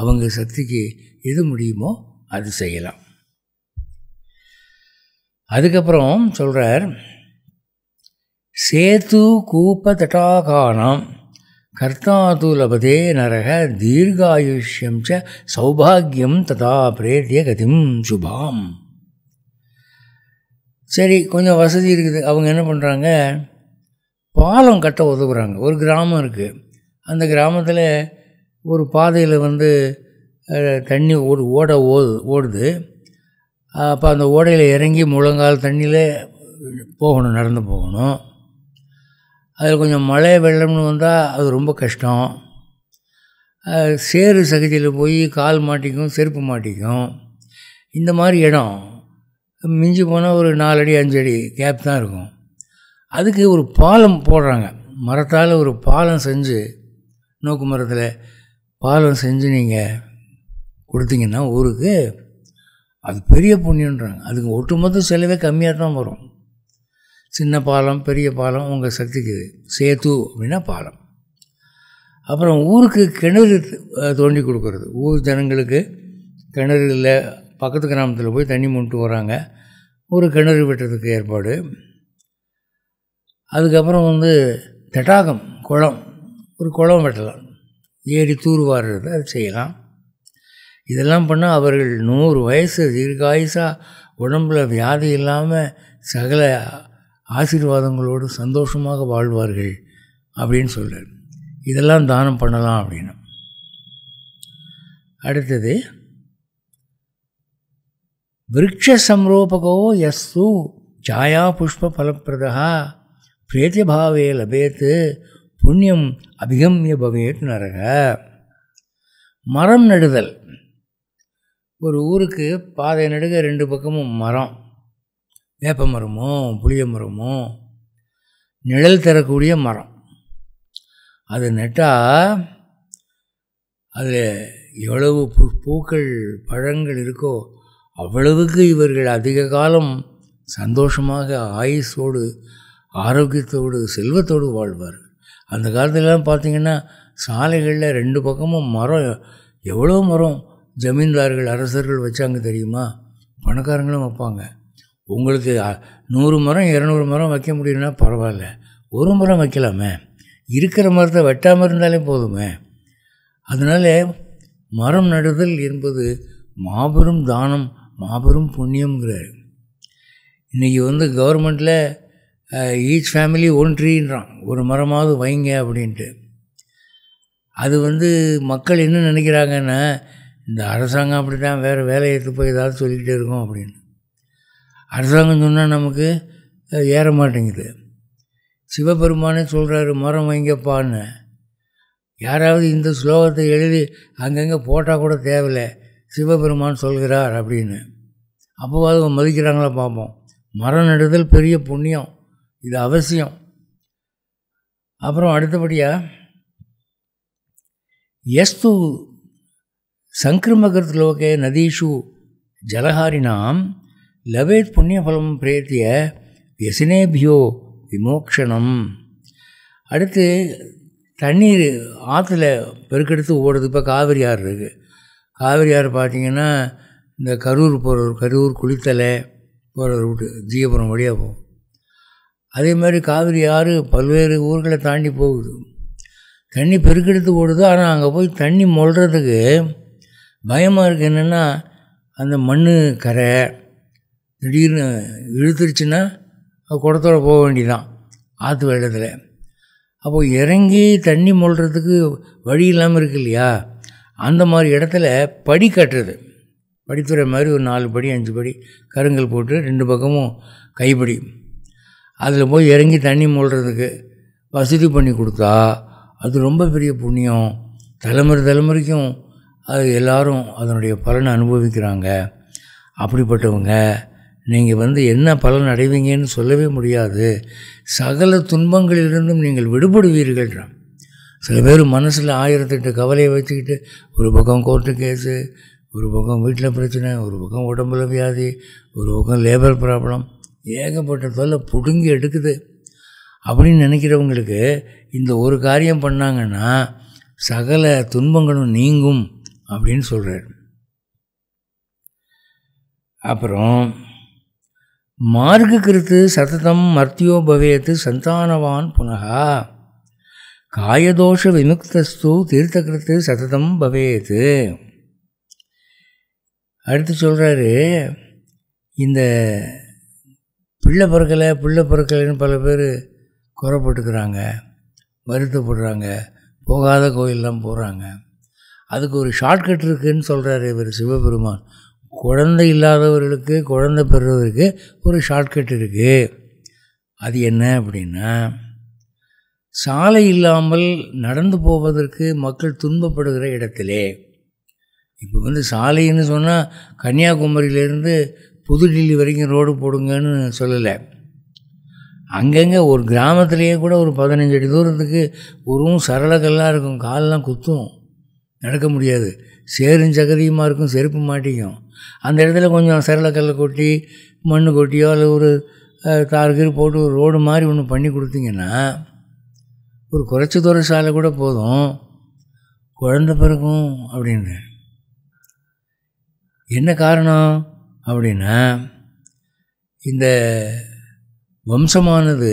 அவங்க சக்திக்கு எது முடியுமோ அது செய்யலாம் அதுக்கப்புறம் சொல்கிறார் சேத்து கூப்ப தட்டாகானாம் கர்த்தாது லபதே நரக தீர்காயுஷ்யம் ச சௌபாகியம் ததா பிரேத்திய கதிம் சுபாம் சரி கொஞ்சம் வசதி இருக்குது அவங்க என்ன பண்ணுறாங்க பாலம் கட்ட உதவுறாங்க ஒரு கிராமம் இருக்குது அந்த கிராமத்தில் ஒரு பாதையில் வந்து தண்ணி ஓடு ஓட ஓடு ஓடுது அப்போ அந்த ஓடையில் இறங்கி முழங்கால் தண்ணியில் போகணும் நடந்து போகணும் அதில் கொஞ்சம் மழை வெள்ளம்னு வந்தால் அது ரொம்ப கஷ்டம் சேறு சகதியில் போய் கால் மாட்டிக்கும் செருப்பு மாட்டிக்கும் இந்த மாதிரி இடம் மிஞ்சி போனால் ஒரு நாலு அடி அஞ்சு அடி கேப் தான் இருக்கும் அதுக்கு ஒரு பாலம் போடுறாங்க மரத்தால் ஒரு பாலம் செஞ்சு நோக்கு மரத்தில் பாலம் செஞ்சு நீங்கள் கொடுத்தீங்கன்னா ஊருக்கு அது பெரிய புண்ணியன்றாங்க அதுக்கு ஒட்டுமொத்த செலவே கம்மியாக தான் வரும் சின்ன பாலம் பெரிய பாலம் உங்கள் சக்திக்கு சேத்து அப்படின்னா பாலம் அப்புறம் ஊருக்கு கிணறு தோண்டி கொடுக்கறது ஊர் ஜனங்களுக்கு கிணறு இல்லை பக்கத்து கிராமத்தில் போய் தண்ணி மூட்டு வராங்க ஒரு கிணறு வெட்டுறதுக்கு ஏற்பாடு அதுக்கப்புறம் வந்து தட்டாகம் குளம் ஒரு குளம் வெட்டலாம் ஏறி தூர்வாடுறது அது செய்யலாம் இதெல்லாம் பண்ணால் அவர்கள் நூறு வயசு தீர்காயுசாக உடம்பில் வியாதி இல்லாமல் சகல ஆசீர்வாதங்களோடு சந்தோஷமாக வாழ்வார்கள் அப்படின்னு சொல்கிறார் இதெல்லாம் தானம் பண்ணலாம் அப்படின்னு அடுத்தது சாயா புஷ்ப பலப்பிரதா பிரேத்தியபாவே லபேத்து புண்ணியம் அபிகம்ய பவேத் நரக மரம் நடுதல் ஒரு ஊருக்கு பாதை நடுக ரெண்டு பக்கமும் மரம் வேப்ப மரமோ புளிய மரமோ நிழல் தரக்கூடிய மரம் அது நட்டால் அதில் எவ்வளவு பூக்கள் பழங்கள் இருக்கோ அவ்வளவுக்கு இவர்கள் அதிக காலம் சந்தோஷமாக ஆயுஸோடு ஆரோக்கியத்தோடு செல்வத்தோடு வாழ்வார் அந்த காலத்துலலாம் பார்த்திங்கன்னா சாலைகளில் ரெண்டு பக்கமும் மரம் எவ்வளோ மரம் ஜமீன்தார்கள் அரசர்கள் வச்சாங்க தெரியுமா பணக்காரங்களும் வைப்பாங்க உங்களுக்கு நூறு மரம் இரநூறு மரம் வைக்க முடியும்னா பரவாயில்ல ஒரு மரம் வைக்கலாமே இருக்கிற மரத்தை வெட்டாமல் இருந்தாலே போதுமே அதனால் மரம் நடுதல் என்பது மாபெரும் தானம் மாபெரும் புண்ணியம்ங்கிறார் இன்றைக்கி வந்து கவர்மெண்ட்டில் ஈச் ஃபேமிலி ஒன் ட்ரீன்றான் ஒரு மரமாவது வைங்க அப்படின்ட்டு அது வந்து மக்கள் என்ன நினைக்கிறாங்கன்னா இந்த அரசாங்கம் அப்படி தான் வேறு வேலையை எடுத்து போய் ஏதாவது சொல்லிக்கிட்டே இருக்கோம் அப்படின்னு அரசாங்கம் சொன்னால் நமக்கு ஏற மாட்டேங்குது சிவபெருமானே சொல்கிறாரு மரம் வைங்கப்பான்னு யாராவது இந்த ஸ்லோகத்தை எழுதி அங்கங்கே போட்டால் கூட தேவையில்லை சிவபெருமான் சொல்கிறார் அப்படின்னு அப்போவாது அவங்க மதிக்கிறாங்களா பார்ப்போம் மரம் நடுதல் பெரிய புண்ணியம் இது அவசியம் அப்புறம் அடுத்தபடியாக எஸ்து சங்கிரமகிருத் லோகே நதீஷு ஜலஹாரினாம் லவேத் புண்ணியபலம் பிரேத்திய எசினேபியோ விமோக்ஷணம் அடுத்து தண்ணீர் ஆற்றுல பெருக்கெடுத்து ஓடுறது இப்போ காவிரி ஆறு இருக்குது காவிரி ஆறு பார்த்திங்கன்னா இந்த கரூர் போகிற கரூர் குளித்தலை போகிற ரூட்டு ஜீயபுரம் வழியாக போகும் அதே மாதிரி காவிரி ஆறு பல்வேறு ஊர்களை தாண்டி போகுது தண்ணி பெருக்கெடுத்து ஓடுது ஆனால் அங்கே போய் தண்ணி மொழ்கிறதுக்கு பயமாக இருக்குது என்னென்னா அந்த மண் கரை திடீர்னு இழுத்துருச்சுன்னா குடத்தோட போக வேண்டிதான் ஆற்று வெள்ளத்தில் அப்போது இறங்கி தண்ணி மொழ்கிறதுக்கு வழி இல்லாமல் இருக்கு இல்லையா அந்த மாதிரி இடத்துல படி கட்டுறது படித்துற மாதிரி ஒரு நாலு படி அஞ்சு படி கருங்கல் போட்டு ரெண்டு பக்கமும் கைப்படி அதில் போய் இறங்கி தண்ணி மூடுறதுக்கு வசதி பண்ணி கொடுத்தா அது ரொம்ப பெரிய புண்ணியம் தலைமுறை தலைமுறைக்கும் அது எல்லோரும் அதனுடைய பலனை அனுபவிக்கிறாங்க அப்படிப்பட்டவங்க நீங்கள் வந்து என்ன பலன் அடைவீங்கன்னு சொல்லவே முடியாது சகல துன்பங்களிலிருந்தும் நீங்கள் விடுபடுவீர்கள் சில பேர் மனசில் ஆயிரத்தெட்டு கவலையை வச்சுக்கிட்டு ஒரு பக்கம் கோர்ட்டு கேஸு ஒரு பக்கம் வீட்டில் பிரச்சனை ஒரு பக்கம் உடம்புல வியாதி ஒரு பக்கம் லேபர் ப்ராப்ளம் ஏகப்பட்ட தொல்லை பிடுங்கி எடுக்குது அப்படின்னு நினைக்கிறவங்களுக்கு இந்த ஒரு காரியம் பண்ணாங்கன்னா சகல துன்பங்களும் நீங்கும் அப்படின்னு சொல்கிறார் அப்புறம் மார்க்கு கருத்து சததம் மர்த்தியோ சந்தானவான் புனகா காயதோஷ விமுக்தஸ்து தீர்த்தகிருத்து சததம் பவேது அடுத்து சொல்கிறாரு இந்த பிள்ளை பிறக்கலை பிள்ளை பிறக்கலைன்னு பல பேர் குறப்பட்டுக்கிறாங்க வருத்தப்படுறாங்க போகாத கோயிலெலாம் போகிறாங்க அதுக்கு ஒரு ஷார்ட்கட் இருக்குதுன்னு சொல்கிறார் இவர் சிவபெருமான் குழந்தை இல்லாதவர்களுக்கு குழந்தை பெறுவதற்கு ஒரு ஷார்ட்கட் இருக்குது அது என்ன அப்படின்னா சாலை இல்லாமல் நடந்து போவதற்கு மக்கள் துன்பப்படுகிற இடத்திலே இப்போ வந்து சாலைன்னு சொன்னால் கன்னியாகுமரியிலேருந்து புதுடில்லி வரைக்கும் ரோடு போடுங்கன்னு சொல்லலை அங்கங்கே ஒரு கிராமத்திலேயே கூட ஒரு பதினஞ்சு அடி தூரத்துக்கு ஒருவும் சரளகல்லாக இருக்கும் காலெலாம் குத்தும் நடக்க முடியாது சேரும் சகதியுமாக இருக்கும் செருப்பு மாட்டிக்கும் அந்த இடத்துல கொஞ்சம் சரளக்கல்லை கொட்டி மண் கொட்டியோ அல்லது ஒரு தார்கீர் போட்டு ஒரு ரோடு மாதிரி ஒன்று பண்ணி கொடுத்தீங்கன்னா ஒரு குறைச்ச தூர சாலை கூட போதும் குழந்த பிறக்கும் அப்படின்னு என்ன காரணம் அப்படின்னா இந்த வம்சமானது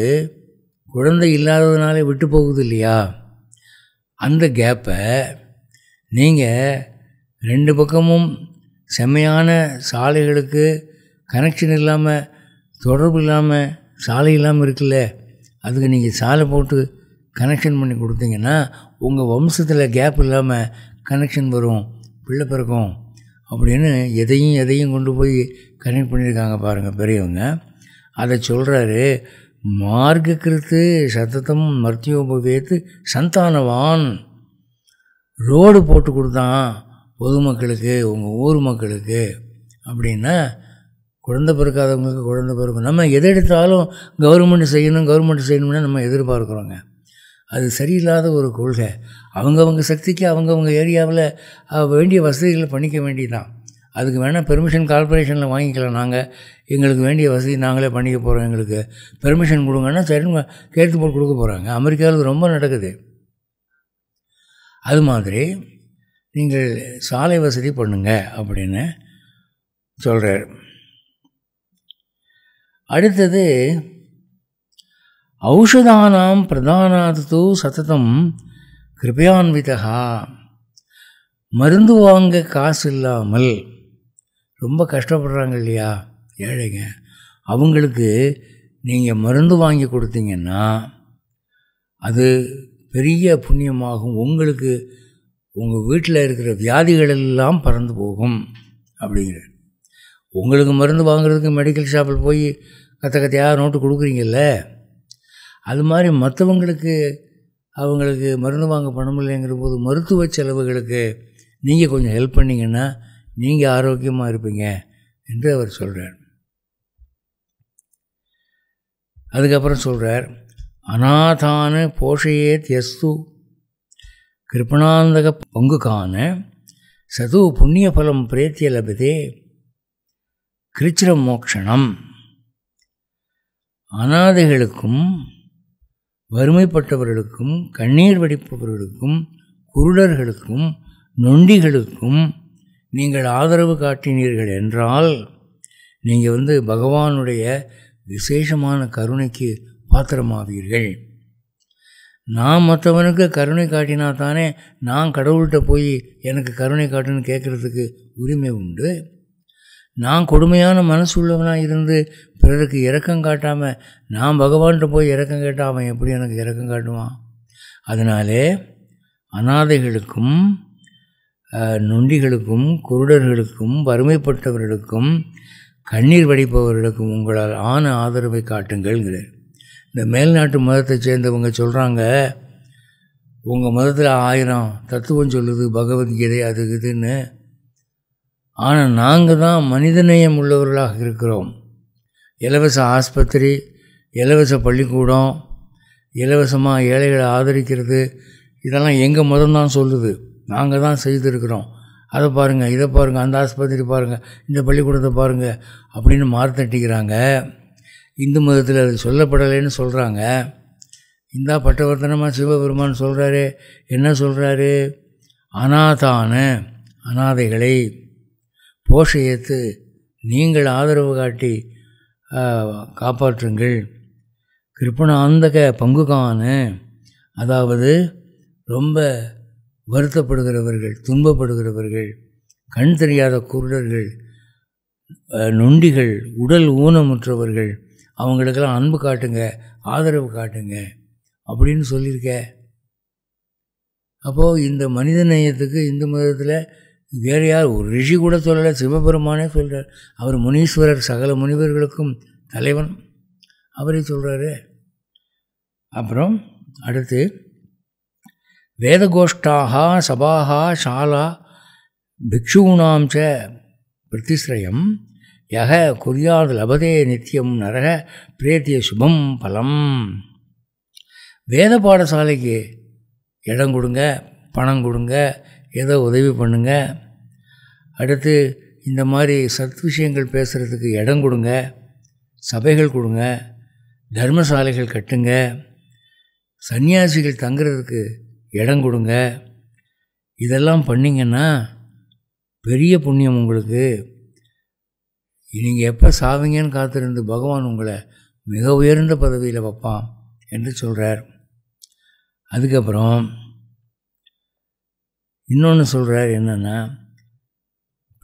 குழந்தை இல்லாததுனால விட்டு போகுது இல்லையா அந்த கேப்பை நீங்கள் ரெண்டு பக்கமும் செம்மையான சாலைகளுக்கு கனெக்ஷன் இல்லாமல் தொடர்பு இல்லாமல் சாலை இல்லாமல் இருக்குல்ல அதுக்கு நீங்கள் சாலை போட்டு கனெக்ஷன் பண்ணி கொடுத்தீங்கன்னா உங்கள் வம்சத்தில் கேப் இல்லாமல் கனெக்ஷன் வரும் பிள்ளை பிறக்கும் அப்படின்னு எதையும் எதையும் கொண்டு போய் கனெக்ட் பண்ணியிருக்காங்க பாருங்கள் பெரியவங்க அதை சொல்கிறாரு கிருத்து சத்தத்தம் மருத்துவோபவேத்து சந்தானவான் ரோடு போட்டு கொடுத்தான் பொதுமக்களுக்கு உங்கள் ஊர் மக்களுக்கு அப்படின்னா குழந்த பிறக்காதவங்களுக்கு குழந்த பிறக்கும் நம்ம எது எடுத்தாலும் கவர்மெண்ட் செய்யணும் கவர்மெண்ட் செய்யணும்னா நம்ம எதிர்பார்க்குறோங்க அது சரியில்லாத ஒரு கொள்கை அவங்கவுங்க சக்திக்கு அவங்கவுங்க ஏரியாவில் வேண்டிய வசதிகளை பண்ணிக்க வேண்டியதான் அதுக்கு வேணால் பெர்மிஷன் கார்பரேஷனில் வாங்கிக்கலாம் நாங்கள் எங்களுக்கு வேண்டிய வசதி நாங்களே பண்ணிக்க போகிறோம் எங்களுக்கு பெர்மிஷன் கொடுங்கன்னா சரி கேட்டு போட்டு கொடுக்க போகிறாங்க அமெரிக்காவில் ரொம்ப நடக்குது அது மாதிரி நீங்கள் சாலை வசதி பண்ணுங்க அப்படின்னு சொல்கிறார் அடுத்தது ஔஷதானாம் பிரதானாதது சததம் கிருபயான்வித மருந்து வாங்க காசு இல்லாமல் ரொம்ப கஷ்டப்படுறாங்க இல்லையா ஏழைங்க அவங்களுக்கு நீங்கள் மருந்து வாங்கி கொடுத்தீங்கன்னா அது பெரிய புண்ணியமாகும் உங்களுக்கு உங்கள் வீட்டில் இருக்கிற வியாதிகள் எல்லாம் பறந்து போகும் அப்படிங்கிற உங்களுக்கு மருந்து வாங்குறதுக்கு மெடிக்கல் ஷாப்பில் போய் கத்த கத்தையாக நோட்டு கொடுக்குறீங்கல்ல அது மாதிரி மற்றவங்களுக்கு அவங்களுக்கு மருந்து வாங்க பணம் இல்லைங்கிற போது மருத்துவ செலவுகளுக்கு நீங்கள் கொஞ்சம் ஹெல்ப் பண்ணிங்கன்னா நீங்கள் ஆரோக்கியமாக இருப்பீங்க என்று அவர் சொல்கிறார் அதுக்கப்புறம் சொல்கிறார் அநாதான போஷையே தியஸ்து கிருபணாந்தக பங்குக்கான சது புண்ணிய பலம் பிரேத்திய லபிதே கிருச்சிர மோக்ஷணம் அனாதைகளுக்கும் வறுமைப்பட்டவர்களுக்கும் கண்ணீர் வடிப்பவர்களுக்கும் குருடர்களுக்கும் நொண்டிகளுக்கும் நீங்கள் ஆதரவு காட்டினீர்கள் என்றால் நீங்கள் வந்து பகவானுடைய விசேஷமான கருணைக்கு பாத்திரமாவீர்கள் நான் மற்றவனுக்கு கருணை காட்டினா தானே நான் கடவுள்கிட்ட போய் எனக்கு கருணை காட்டுன்னு கேட்குறதுக்கு உரிமை உண்டு நான் கொடுமையான மனசு உள்ளவனாக இருந்து பிறருக்கு இறக்கம் காட்டாமல் நான் பகவான்கிட்ட போய் இறக்கம் கேட்டால் அவன் எப்படி எனக்கு இறக்கம் காட்டுவான் அதனாலே அனாதைகளுக்கும் நொண்டிகளுக்கும் குருடர்களுக்கும் வறுமைப்பட்டவர்களுக்கும் கண்ணீர் வடிப்பவர்களுக்கும் உங்களால் ஆன ஆதரவை காட்டுங்கள்ங்கிறார் இந்த மேல்நாட்டு மதத்தை சேர்ந்தவங்க சொல்கிறாங்க உங்கள் மதத்தில் ஆயிரம் தத்துவம் சொல்லுது பகவத்கீதை அது இதுன்னு ஆனால் நாங்கள் தான் மனிதநேயம் உள்ளவர்களாக இருக்கிறோம் இலவச ஆஸ்பத்திரி இலவச பள்ளிக்கூடம் இலவசமாக ஏழைகளை ஆதரிக்கிறது இதெல்லாம் எங்கள் மதம் தான் சொல்லுது நாங்கள் தான் செய்திருக்கிறோம் அதை பாருங்கள் இதை பாருங்கள் அந்த ஆஸ்பத்திரி பாருங்கள் இந்த பள்ளிக்கூடத்தை பாருங்கள் அப்படின்னு மாறுத்தட்டிக்கிறாங்க இந்து மதத்தில் அது சொல்லப்படலைன்னு சொல்கிறாங்க இந்தா பட்டவர்த்தனமாக சிவபெருமான் சொல்கிறாரு என்ன சொல்கிறாரு அனாதான அனாதைகளை போஷியத்து நீங்கள் ஆதரவு காட்டி காப்பாற்றுங்கள் கிருப்பணாந்தக பங்குகான அதாவது ரொம்ப வருத்தப்படுகிறவர்கள் துன்பப்படுகிறவர்கள் கண் தெரியாத குருடர்கள் நொண்டிகள் உடல் ஊனமுற்றவர்கள் அவங்களுக்கெல்லாம் அன்பு காட்டுங்க ஆதரவு காட்டுங்க அப்படின்னு சொல்லியிருக்க அப்போது இந்த மனித நேயத்துக்கு இந்து மதத்தில் வேறு யார் ஒரு ரிஷி கூட சொல்லலை சிவபெருமானே சொல்கிறார் அவர் முனீஸ்வரர் சகல முனிவர்களுக்கும் தலைவன் அவரே சொல்கிறாரு அப்புறம் அடுத்து வேதகோஷ்டாக சபாகா சாலா பிக்ஷூனாம் ச பிரதிஸ்ரயம் யக குறியாது லபதே நித்தியம் நரக பிரேத்திய சுபம் பலம் வேத பாடசாலைக்கு இடம் கொடுங்க பணம் கொடுங்க ஏதோ உதவி பண்ணுங்கள் அடுத்து இந்த மாதிரி சத் விஷயங்கள் பேசுகிறதுக்கு இடம் கொடுங்க சபைகள் கொடுங்க தர்மசாலைகள் கட்டுங்க சன்னியாசிகள் தங்குறதுக்கு இடம் கொடுங்க இதெல்லாம் பண்ணிங்கன்னா பெரிய புண்ணியம் உங்களுக்கு நீங்கள் எப்போ சாவிங்கன்னு காத்திருந்து பகவான் உங்களை மிக உயர்ந்த பதவியில் வைப்பான் என்று சொல்கிறார் அதுக்கப்புறம் இன்னொன்று சொல்கிறார் என்னென்னா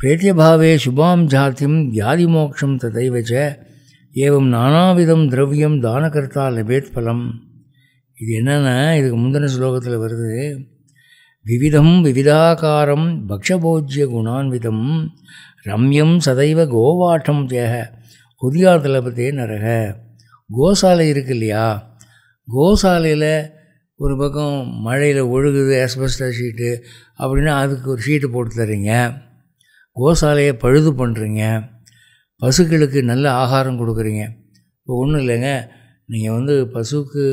பிரேத்தியபாவே சுபாம் ஜாத்தியம் வியாதி மோட்சம் ததைவச்ச ஏவம் நானாவிதம் திரவியம் தானகர்த்தா லபேத் பலம் இது என்னென்னா இதுக்கு முந்தின ஸ்லோகத்தில் வருது விவிதம் விவிதாகாரம் பக்ஷபோஜ்ய குணான்விதம் ரம்யம் சதைவ கோவாட்டம் தேக கொதியார் தளபத்தே நரக கோசாலை இருக்கு இல்லையா கோசாலையில் ஒரு பக்கம் மழையில் ஒழுகுது ஆஸ்பெஸ்டா ஷீட்டு அப்படின்னா அதுக்கு ஒரு ஷீட்டு போட்டு தரீங்க கோசாலையை பழுது பண்ணுறீங்க பசுக்களுக்கு நல்ல ஆகாரம் கொடுக்குறீங்க இப்போ ஒன்றும் இல்லைங்க நீங்கள் வந்து பசுவுக்கு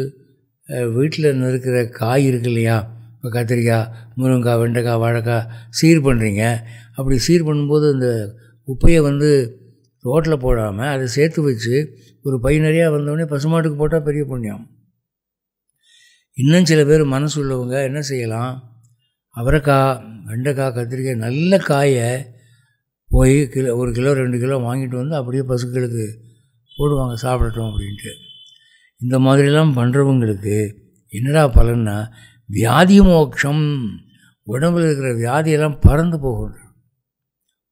வீட்டில் இருக்கிற காய் இருக்கு இல்லையா இப்போ கத்திரிக்காய் முருங்கைக்காய் வெண்டைக்காய் வாழைக்காய் சீர் பண்ணுறீங்க அப்படி சீர் பண்ணும்போது அந்த உப்பையை வந்து ரோட்டில் போடாமல் அதை சேர்த்து வச்சு ஒரு பை நிறையா வந்தோடனே பசுமாட்டுக்கு போட்டால் பெரிய புண்ணியம் இன்னும் சில பேர் மனசு உள்ளவங்க என்ன செய்யலாம் அவரைக்காய் வெண்டைக்காய் கத்திரிக்காய் நல்ல காயை போய் கிலோ ஒரு கிலோ ரெண்டு கிலோ வாங்கிட்டு வந்து அப்படியே பசுக்களுக்கு போடுவாங்க சாப்பிடட்டும் அப்படின்ட்டு இந்த மாதிரிலாம் பண்ணுறவங்களுக்கு என்னடா பலன்னா வியாதி மோட்சம் உடம்பில் இருக்கிற வியாதியெல்லாம் பறந்து போகணும்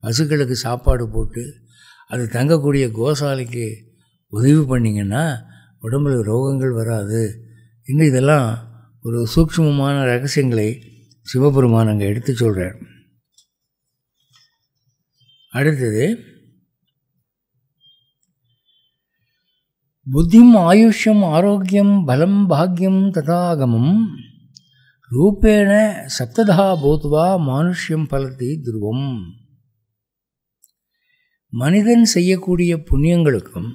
பசுக்களுக்கு சாப்பாடு போட்டு அது தங்கக்கூடிய கோசாலைக்கு உதவி பண்ணிங்கன்னா உடம்புல ரோகங்கள் வராது இன்னும் இதெல்லாம் ஒரு சூக்ஷ்மமான ரகசியங்களை சிவபெருமான் அங்கே எடுத்து சொல்கிறார் அடுத்தது புத்திம் ஆயுஷ்யம் ஆரோக்கியம் பலம் பாக்யம் ததாகமம் ரூபேண சப்ததா போத்வா மானுஷ்யம் பலத்தி துருவம் மனிதன் செய்யக்கூடிய புண்ணியங்களுக்கும்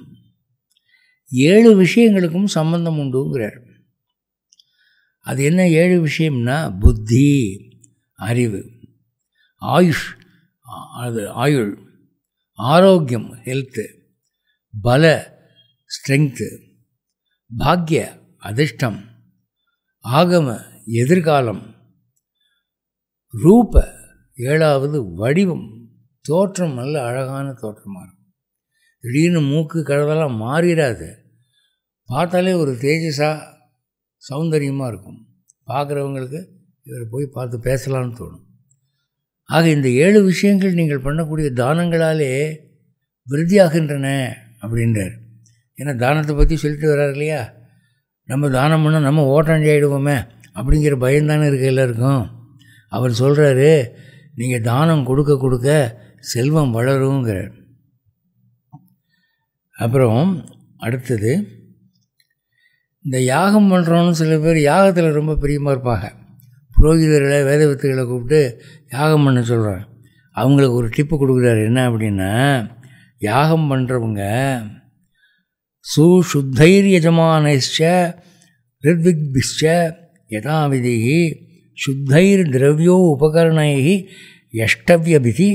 ஏழு விஷயங்களுக்கும் சம்பந்தம் உண்டுங்கிறார் அது என்ன ஏழு விஷயம்னா புத்தி அறிவு ஆயுஷ் அது ஆயுள் ஆரோக்கியம் ஹெல்த்து பல ஸ்ட்ரெங்க்த்து பாக்கிய அதிர்ஷ்டம் ஆகம எதிர்காலம் ரூப ஏழாவது வடிவம் தோற்றம் நல்ல அழகான தோற்றமாக இருக்கும் திடீர்னு மூக்கு கடவெல்லாம் மாறிடாது பார்த்தாலே ஒரு தேஜஸாக சௌந்தரியமாக இருக்கும் பார்க்குறவங்களுக்கு இவரை போய் பார்த்து பேசலான்னு தோணும் ஆக இந்த ஏழு விஷயங்கள் நீங்கள் பண்ணக்கூடிய தானங்களாலே விருத்தியாகின்றன அப்படின்றார் ஏன்னா தானத்தை பற்றி சொல்லிட்டு வர்றார் இல்லையா நம்ம தானம் பண்ணால் நம்ம ஓட்டாண்டி ஆகிடுவோமே அப்படிங்கிற பயம்தானே இருக்குது எல்லாருக்கும் அவர் சொல்கிறாரு நீங்கள் தானம் கொடுக்க கொடுக்க செல்வம் வளருங்கிறார் அப்புறம் அடுத்தது இந்த யாகம் பண்ணுறோன்னு சில பேர் யாகத்தில் ரொம்ப பிரியமாக இருப்பாங்க புரோகிதர்களை வேதவத்துகளை கூப்பிட்டு யாகம் பண்ண சொல்கிறாங்க அவங்களுக்கு ஒரு டிப்பு கொடுக்குறாரு என்ன அப்படின்னா யாகம் பண்ணுறவங்க சுசுத்தைர் யஜமானச்ச ரித்விக்பிஷ்ச யதாவிதி சுத்தைர் திரவியோ உபகரணைகி எஷ்டவியபிதி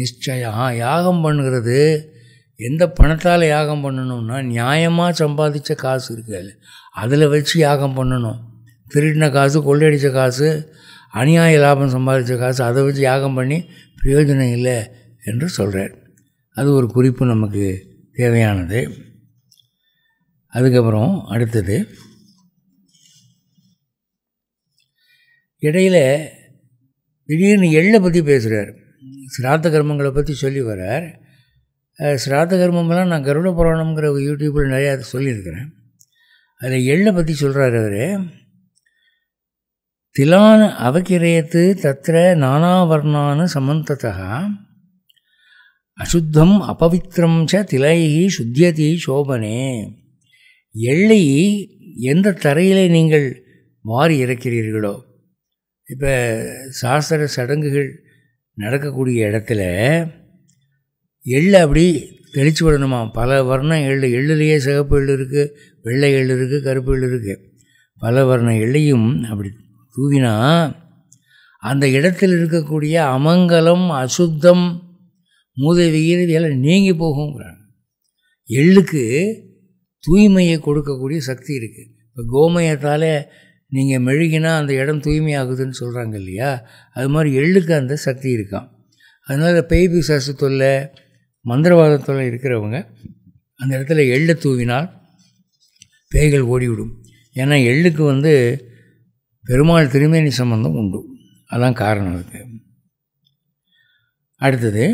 நிச்சயா யாகம் பண்ணுகிறது எந்த பணத்தால் யாகம் பண்ணணும்னா நியாயமாக சம்பாதிச்ச காசு இருக்காது அதில் வச்சு யாகம் பண்ணணும் திருடின காசு கொள்ளடித்த காசு அநியாய லாபம் சம்பாதித்த காசு அதை வச்சு யாகம் பண்ணி பிரயோஜனம் இல்லை என்று சொல்கிறார் அது ஒரு குறிப்பு நமக்கு தேவையானது அதுக்கப்புறம் அடுத்தது இடையில் திடீர்னு எள்ளை பற்றி பேசுகிறார் சிராத்த கர்மங்களை பற்றி சொல்லி வர்றார் சிராத்த கர்மம்லாம் நான் கருட புராணம்ங்கிற யூடியூப்பில் நிறையா சொல்லியிருக்கிறேன் அதில் எள்ளை பற்றி சொல்கிறார் அவர் திலான் அவகிரயத்து தத்திர நானாவர்ணான சமந்ததா அசுத்தம் அபவித்திரம் ச திலைகி சுத்தியதி சோபனே எள்ளை எந்த தரையில் நீங்கள் மாறி இறக்கிறீர்களோ இப்போ சாஸ்திர சடங்குகள் நடக்கக்கூடிய இடத்துல எள்ளை அப்படி தெளித்து விடணுமா பல வர்ணம் எள்ளு எள்ளுலேயே சிகப்பு எள்ளு இருக்குது வெள்ளை எள்ளு இருக்குது கருப்பு எள்ளு இருக்குது பல வர்ண எள்ளையும் அப்படி தூவினா அந்த இடத்தில் இருக்கக்கூடிய அமங்கலம் அசுத்தம் மூதவியில் இதெல்லாம் நீங்கி போகுங்கிறாங்க எள்ளுக்கு தூய்மையை கொடுக்கக்கூடிய சக்தி இருக்குது இப்போ கோமயத்தால் நீங்கள் மெழுகினா அந்த இடம் தூய்மையாகுதுன்னு சொல்கிறாங்க இல்லையா அது மாதிரி எள்ளுக்கு அந்த சக்தி இருக்கான் அதனால் பேய்பி சசு தொல்லை மந்திரவாதத்தில் இருக்கிறவங்க அந்த இடத்துல எள்ளை தூவினால் பேய்கள் ஓடிவிடும் ஏன்னா எள்ளுக்கு வந்து பெருமாள் திருமேனி சம்பந்தம் உண்டு அதான் காரணம் அதுக்கு அடுத்தது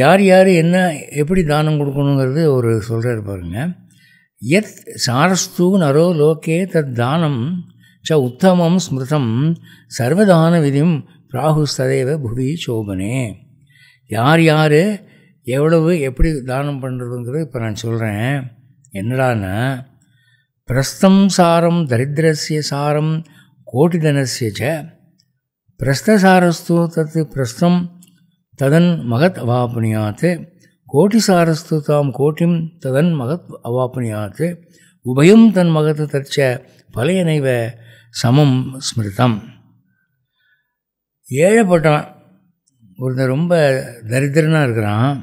யார் யார் என்ன எப்படி தானம் கொடுக்கணுங்கிறது ஒரு சொல்கிறார் பாருங்கள் எத் சாரஸ்து நரோ லோக்கே தத் தானம் ச உத்தமம் ஸ்மிருதம் சர்வதான விதிம் பிராகுஸ்ததேவ புவி சோபனே யார் யார் எவ்வளவு எப்படி தானம் பண்ணுறதுங்கிறது இப்போ நான் சொல்கிறேன் என்னடான்னா பிரஸ்தம் சாரம் தரித்திரசிய சாரம் கோட்டிதனசிய ச பிரஸ்தசாரஸ்து தத்து பிரஸ்தம் ததன் மகத் அவாபனியாத் கோட்டிசாரஸ்து தாம் கோட்டிம் ததன் மகத் அவாபனியாத் உபயம் தன் மகத்து தற்ச பழையனைவ சமம் ஸ்மிருதம் ஏழைப்பட்டவன் ஒருத்தர் ரொம்ப தரித்திரனாக இருக்கிறான்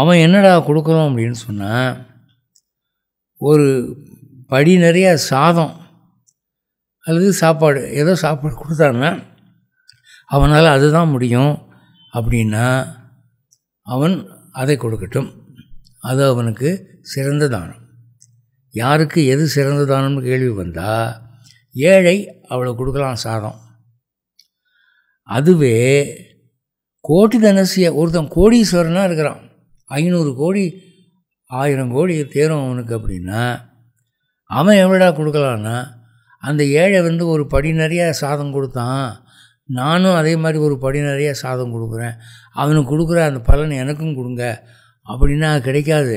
அவன் என்னடா கொடுக்குறோம் அப்படின்னு சொன்னால் ஒரு படி நிறைய சாதம் அல்லது சாப்பாடு ஏதோ சாப்பாடு கொடுத்தான்னா அவனால் அதுதான் முடியும் அப்படின்னா அவன் அதை கொடுக்கட்டும் அது அவனுக்கு சிறந்த தானம் யாருக்கு எது சிறந்த தானம்னு கேள்வி வந்தால் ஏழை அவளுக்கு கொடுக்கலாம் சாதம் அதுவே கோட்டி தனசிய ஒருத்தன் கோடீஸ்வரனாக இருக்கிறான் ஐநூறு கோடி ஆயிரம் கோடி தேரும் அவனுக்கு அப்படின்னா அவன் எவ்வளோ கொடுக்கலான்னா அந்த ஏழை வந்து ஒரு படி நிறைய சாதம் கொடுத்தான் நானும் அதே மாதிரி ஒரு படி நிறைய சாதம் கொடுக்குறேன் அவனுக்கு கொடுக்குற அந்த பலன் எனக்கும் கொடுங்க அப்படின்னா கிடைக்காது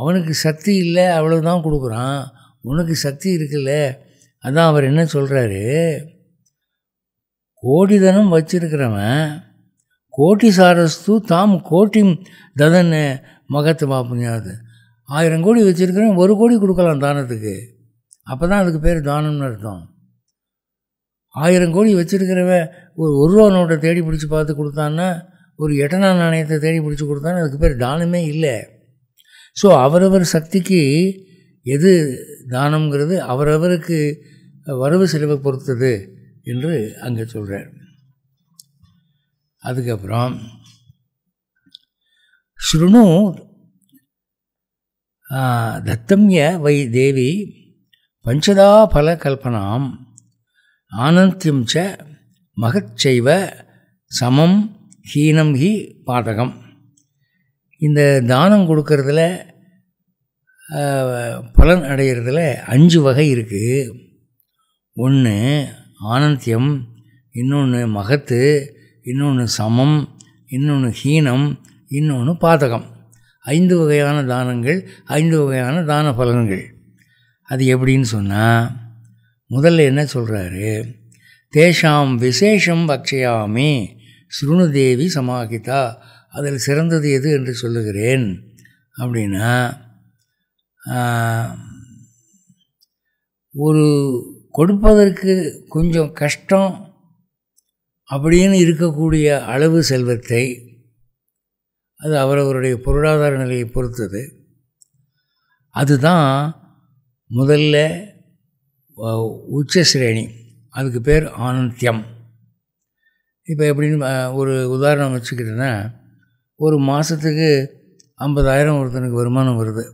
அவனுக்கு சக்தி இல்லை அவ்வளோதான் கொடுக்குறான் உனக்கு சக்தி இருக்குல்ல அதான் அவர் என்ன சொல்கிறாரு கோடிதனம் வச்சிருக்கிறவன் கோட்டி சாரஸ்து தாம் கோட்டி ததன் மகத்து மாப்புனியாவது ஆயிரம் கோடி வச்சுருக்கிறேன் ஒரு கோடி கொடுக்கலாம் தானத்துக்கு அப்போ தான் அதுக்கு பேர் தானம்னு அர்த்தம் ஆயிரம் கோடி வச்சுருக்கிறவ ஒரு ஒரு ரூபா நோட்டை தேடி பிடிச்சி பார்த்து கொடுத்தான்னா ஒரு எட்டனா நாணயத்தை தேடி பிடிச்சி கொடுத்தான்னு அதுக்கு பேர் தானமே இல்லை ஸோ அவரவர் சக்திக்கு எது தானம்ங்கிறது அவரவருக்கு வரவு செலவை பொறுத்தது என்று அங்கே சொல்கிறார் அதுக்கப்புறம் ஸ்ருணு தத்தம்ய வை தேவி பஞ்சதா பல கல்பனாம் ஆனந்தியம் ச மகச்சைவ சமம் ஹீனம் ஹி பாதகம் இந்த தானம் கொடுக்கறதுல பலன் அடைகிறதுல அஞ்சு வகை இருக்குது ஒன்று ஆனந்தியம் இன்னொன்று மகத்து இன்னொன்று சமம் இன்னொன்று ஹீனம் இன்னொன்று பாதகம் ஐந்து வகையான தானங்கள் ஐந்து வகையான தான பலன்கள் அது எப்படின்னு சொன்னால் முதல்ல என்ன சொல்கிறாரு தேஷாம் விசேஷம் பக்ஷயாமி சுருணுதேவி சமாகிதா அதில் சிறந்தது எது என்று சொல்லுகிறேன் அப்படின்னா ஒரு கொடுப்பதற்கு கொஞ்சம் கஷ்டம் அப்படின்னு இருக்கக்கூடிய அளவு செல்வத்தை அது அவரவருடைய பொருளாதார நிலையை பொறுத்தது அதுதான் முதல்ல உச்சசிரேணி அதுக்கு பேர் ஆனந்தியம் இப்போ எப்படின்னு ஒரு உதாரணம் வச்சுக்கிட்டேன்னா ஒரு மாதத்துக்கு ஐம்பதாயிரம் ஒருத்தனுக்கு வருமானம் வருது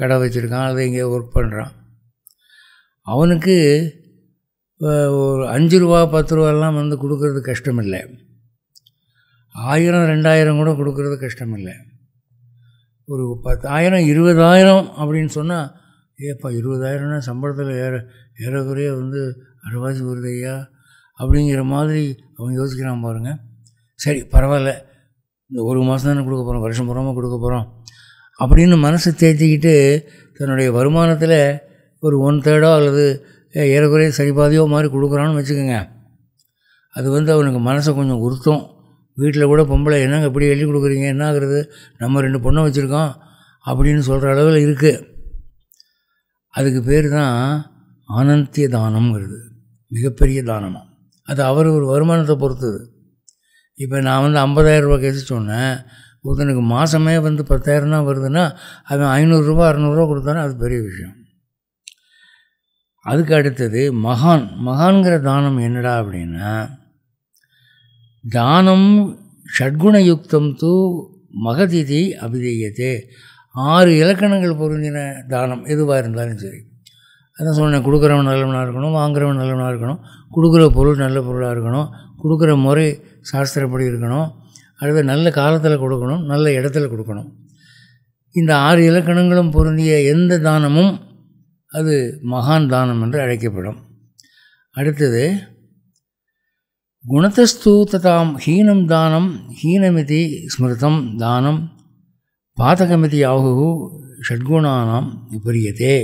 கடை வச்சுருக்கான் அதை இங்கே ஒர்க் பண்ணுறான் அவனுக்கு ஒரு அஞ்சு ரூபா பத்து ரூபாலாம் வந்து கொடுக்கறது கஷ்டமில்லை ஆயிரம் ரெண்டாயிரம் கூட கொடுக்கறது கஷ்டமில்லை ஒரு பத்தாயிரம் இருபதாயிரம் அப்படின்னு சொன்னால் ஏப்பா இருபதாயிரம்னா சம்பளத்தில் ஏற ஏறக்குறைய வந்து அறுவாசி வருது ஐயா அப்படிங்கிற மாதிரி அவன் யோசிக்கிறான் பாருங்கள் சரி பரவாயில்ல இந்த ஒரு மாதம் தானே கொடுக்க போகிறோம் வருஷம் பூராமல் கொடுக்க போகிறோம் அப்படின்னு மனசு தேத்திக்கிட்டு தன்னுடைய வருமானத்தில் ஒரு ஒன் தேர்டோ அல்லது ஏறக்குறைய சரிபாதியோ மாதிரி கொடுக்குறான்னு வச்சுக்கோங்க அது வந்து அவனுக்கு மனசை கொஞ்சம் உறுத்தும் வீட்டில் கூட பொம்பளை என்னங்க இப்படி எழுதி கொடுக்குறீங்க என்ன ஆகுறது நம்ம ரெண்டு பொண்ணை வச்சுருக்கோம் அப்படின்னு சொல்கிற அளவில் இருக்குது அதுக்கு பேர் தான் ஆனந்திய தானம்ங்கிறது மிகப்பெரிய தானமாக அது அவர் ஒரு வருமானத்தை பொறுத்தது இப்போ நான் வந்து ஐம்பதாயிரரூபா கேசி சொன்னேன் ஒருத்தனுக்கு மாதமே வந்து பத்தாயிரம் தான் வருதுன்னா அவன் ஐநூறுரூவா அறநூறுரூவா கொடுத்தானே அது பெரிய விஷயம் அதுக்கு அடுத்தது மகான் மகான்கிற தானம் என்னடா அப்படின்னா தானம் ஷட்குணயுக்தம் தூ மகதிதி அபிதேயத்தே ஆறு இலக்கணங்கள் பொருந்தின தானம் எதுவாக இருந்தாலும் சரி அதான் சொன்னேன் கொடுக்குறவன் நல்லவனாக இருக்கணும் வாங்குறவன் நல்லவனாக இருக்கணும் கொடுக்குற பொருள் நல்ல பொருளாக இருக்கணும் கொடுக்குற முறை சாஸ்திரப்படி இருக்கணும் அல்லது நல்ல காலத்தில் கொடுக்கணும் நல்ல இடத்துல கொடுக்கணும் இந்த ஆறு இலக்கணங்களும் பொருந்திய எந்த தானமும் அது மகான் தானம் என்று அழைக்கப்படும் அடுத்தது குணத்தஸ்து ததாம் ஹீனம் தானம் ஹீனமிதி ஸ்மிருதம் தானம் பாதகமிதி ஆகு ஷட்குணானாம் விபரியதே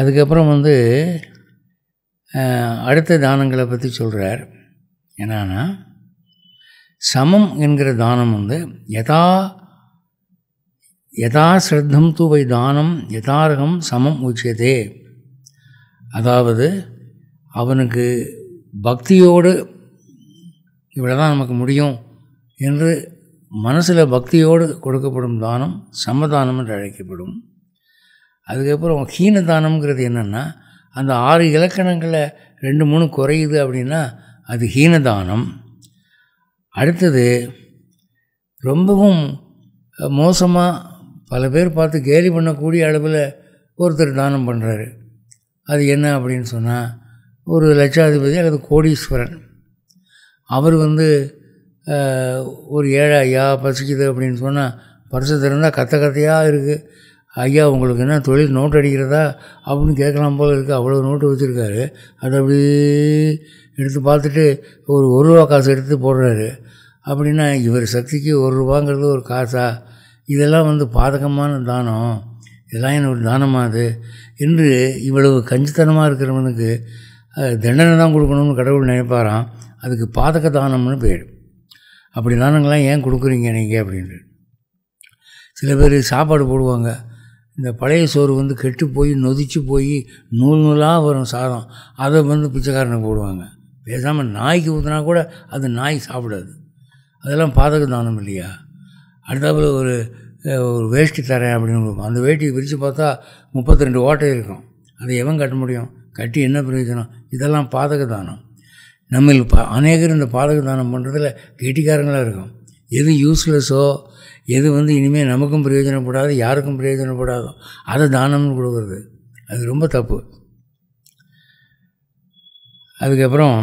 அதுக்கப்புறம் வந்து அடுத்த தானங்களை பற்றி சொல்கிறார் என்னன்னா சமம் என்கிற தானம் வந்து யதா யதா ஸ்ரத்தம் தூவை வை தானம் யதார்கம் சமம் உச்சியதே அதாவது அவனுக்கு பக்தியோடு இவ்வளோ தான் நமக்கு முடியும் என்று மனசில் பக்தியோடு கொடுக்கப்படும் தானம் சமதானம் என்று அழைக்கப்படும் அதுக்கப்புறம் ஹீன தானம்ங்கிறது என்னென்னா அந்த ஆறு இலக்கணங்களை ரெண்டு மூணு குறையுது அப்படின்னா அது ஹீனதானம் அடுத்தது ரொம்பவும் மோசமாக பல பேர் பார்த்து கேலி பண்ணக்கூடிய அளவில் ஒருத்தர் தானம் பண்ணுறாரு அது என்ன அப்படின்னு சொன்னால் ஒரு லட்சாதிபதி அல்லது கோடீஸ்வரன் அவர் வந்து ஒரு ஏழை ஐயா பசிக்குது அப்படின்னு சொன்னால் பரிசு திறந்தால் கத்த கத்தையாக இருக்குது ஐயா உங்களுக்கு என்ன தொழில் நோட்டு அடிக்கிறதா அப்படின்னு கேட்கலாம் போல் இருக்குது அவ்வளோ நோட்டு வச்சுருக்காரு அது அப்படி எடுத்து பார்த்துட்டு ஒரு ஒரு ரூபா காசு எடுத்து போடுறாரு அப்படின்னா இவர் சக்திக்கு ஒரு ரூபாங்கிறது ஒரு காசா இதெல்லாம் வந்து பாதகமான தானம் இதெல்லாம் எனக்கு ஒரு தானமாகுது என்று இவ்வளவு கஞ்சித்தனமாக இருக்கிறவனுக்கு தண்டனை தான் கொடுக்கணும்னு கடவுள் நினைப்பாராம் அதுக்கு பாதக தானம்னு பேர் அப்படி தானங்கள்லாம் ஏன் கொடுக்குறீங்க நீங்கள் அப்படின்ட்டு சில பேர் சாப்பாடு போடுவாங்க இந்த பழைய சோறு வந்து கெட்டு போய் நொதிச்சு போய் நூல் நூலாக வரும் சாதம் அதை வந்து பிச்சைக்காரனுக்கு போடுவாங்க பேசாமல் நாய்க்கு ஊற்றினா கூட அது நாய் சாப்பிடாது அதெல்லாம் பாதக தானம் இல்லையா அடுத்தாப்புல ஒரு ஒரு வேஷ்டி தரேன் அப்படின்னு கொடுப்போம் அந்த வேட்டியை பிரித்து பார்த்தா முப்பத்தி ரெண்டு ஓட்டை இருக்கும் அதை எவன் கட்ட முடியும் கட்டி என்ன பிரயோஜனம் இதெல்லாம் பாதக தானம் நம்மில் பா அநேகர் இந்த பாதக தானம் பண்ணுறதுல கெட்டிக்காரங்களாக இருக்கும் எது யூஸ்லெஸ்ஸோ எது வந்து இனிமேல் நமக்கும் பிரயோஜனப்படாது யாருக்கும் பிரயோஜனப்படாதோ அதை தானம்னு கொடுக்குறது அது ரொம்ப தப்பு அதுக்கப்புறம்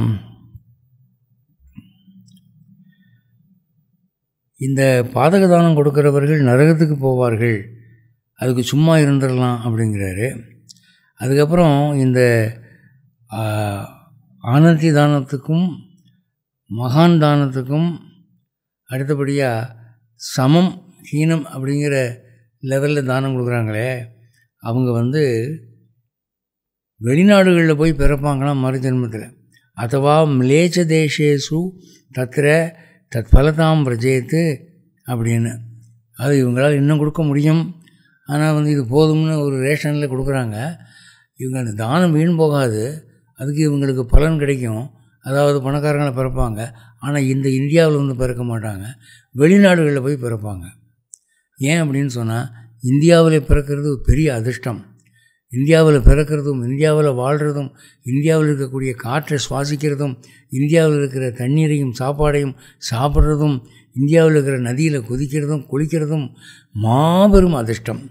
இந்த பாதக தானம் கொடுக்குறவர்கள் நரகத்துக்கு போவார்கள் அதுக்கு சும்மா இருந்துடலாம் அப்படிங்கிறாரு அதுக்கப்புறம் இந்த ஆனந்தி தானத்துக்கும் மகான் தானத்துக்கும் அடுத்தபடியாக சமம் ஹீனம் அப்படிங்கிற லெவலில் தானம் கொடுக்குறாங்களே அவங்க வந்து வெளிநாடுகளில் போய் பிறப்பாங்களாம் மறு அதுவா மிலேச்ச தேசேசு தத்திர தற்பலதாம் பிரஜயத்து அப்படின்னு அது இவங்களால் இன்னும் கொடுக்க முடியும் ஆனால் வந்து இது போதும்னு ஒரு ரேஷனில் கொடுக்குறாங்க இவங்க அந்த தானம் வீண் போகாது அதுக்கு இவங்களுக்கு பலன் கிடைக்கும் அதாவது பணக்காரங்களை பிறப்பாங்க ஆனால் இந்த இந்தியாவில் வந்து பிறக்க மாட்டாங்க வெளிநாடுகளில் போய் பிறப்பாங்க ஏன் அப்படின்னு சொன்னால் இந்தியாவில் பிறக்கிறது ஒரு பெரிய அதிர்ஷ்டம் இந்தியாவில் பிறக்கிறதும் இந்தியாவில் வாழ்கிறதும் இந்தியாவில் இருக்கக்கூடிய காற்றை சுவாசிக்கிறதும் இந்தியாவில் இருக்கிற தண்ணீரையும் சாப்பாடையும் சாப்பிட்றதும் இந்தியாவில் இருக்கிற நதியில் குதிக்கிறதும் குளிக்கிறதும் மாபெரும் அதிர்ஷ்டம்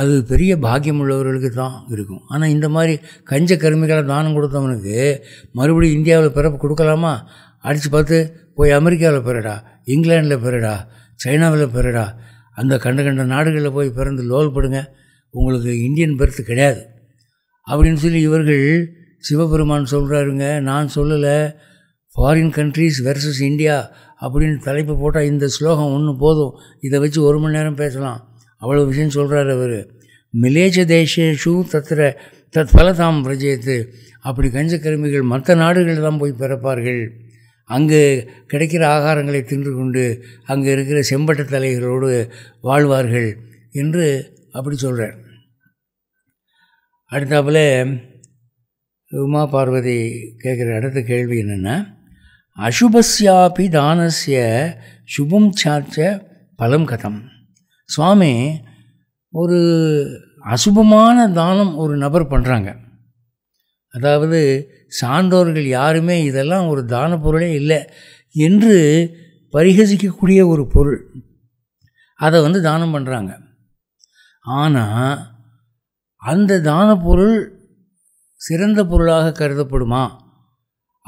அது பெரிய பாக்கியம் உள்ளவர்களுக்கு தான் இருக்கும் ஆனால் இந்த மாதிரி கஞ்ச கருமிகளை தானம் கொடுத்தவனுக்கு மறுபடியும் இந்தியாவில் பிறப்பு கொடுக்கலாமா அடித்து பார்த்து போய் அமெரிக்காவில் பிறடா இங்கிலாண்டில் பிறடா சைனாவில் பிறடா அந்த கண்ட கண்ட நாடுகளில் போய் பிறந்து லோல் படுங்க உங்களுக்கு இந்தியன் பர்த் கிடையாது அப்படின்னு சொல்லி இவர்கள் சிவபெருமான் சொல்கிறாருங்க நான் சொல்லலை ஃபாரின் கண்ட்ரீஸ் வெர்சஸ் இந்தியா அப்படின்னு தலைப்பு போட்டால் இந்த ஸ்லோகம் ஒன்று போதும் இதை வச்சு ஒரு மணி நேரம் பேசலாம் அவ்வளோ விஷயம் சொல்கிறார் அவர் மிலேச்ச தேசேஷு தத்திர தத் பலதாம் பிரஜயத்து அப்படி கஞ்சக்கிருமிகள் மற்ற நாடுகளில் தான் போய் பிறப்பார்கள் அங்கு கிடைக்கிற ஆகாரங்களை தின்று கொண்டு அங்கே இருக்கிற செம்பட்ட தலைகளோடு வாழ்வார்கள் என்று அப்படி சொல்கிறார் அடுத்தாப்பில் உமா பார்வதி கேட்குற அடுத்த கேள்வி என்னென்னா அசுபஸ்யாபி தானசிய சுபம் சாச்ச பலம் கதம் சுவாமி ஒரு அசுபமான தானம் ஒரு நபர் பண்ணுறாங்க அதாவது சான்றோர்கள் யாருமே இதெல்லாம் ஒரு தான பொருளே இல்லை என்று பரிகசிக்கக்கூடிய ஒரு பொருள் அதை வந்து தானம் பண்ணுறாங்க ஆனால் அந்த தான பொருள் சிறந்த பொருளாக கருதப்படுமா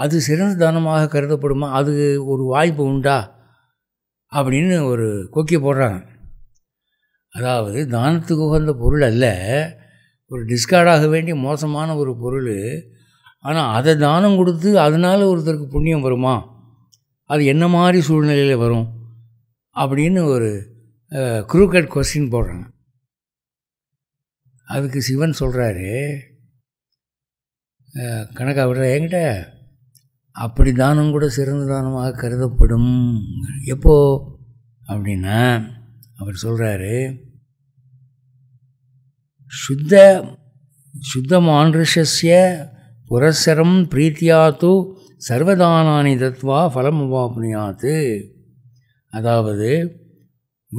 அது சிறந்த தானமாக கருதப்படுமா அது ஒரு வாய்ப்பு உண்டா அப்படின்னு ஒரு கொக்கி போடுறாங்க அதாவது தானத்துக்கு உகந்த பொருள் அல்ல ஒரு டிஸ்கார்டாக வேண்டிய மோசமான ஒரு பொருள் ஆனால் அதை தானம் கொடுத்து அதனால் ஒருத்தருக்கு புண்ணியம் வருமா அது என்ன மாதிரி சூழ்நிலையில் வரும் அப்படின்னு ஒரு குரூக்கட் கொஸ்டின் போடுறாங்க அதுக்கு சிவன் சொல்கிறாரு கணக்கா விடுற என்கிட்ட அப்படி தானம் கூட சிறந்த தானமாக கருதப்படும் எப்போது அப்படின்னா அவர் சொல்கிறாரு சுத்த சுத்த மான்ருஷஸ்ய புரசரம் பிரீத்தியாத்து சர்வதானானி தத்வா ஃபலம் உபாபுனியாத்து அதாவது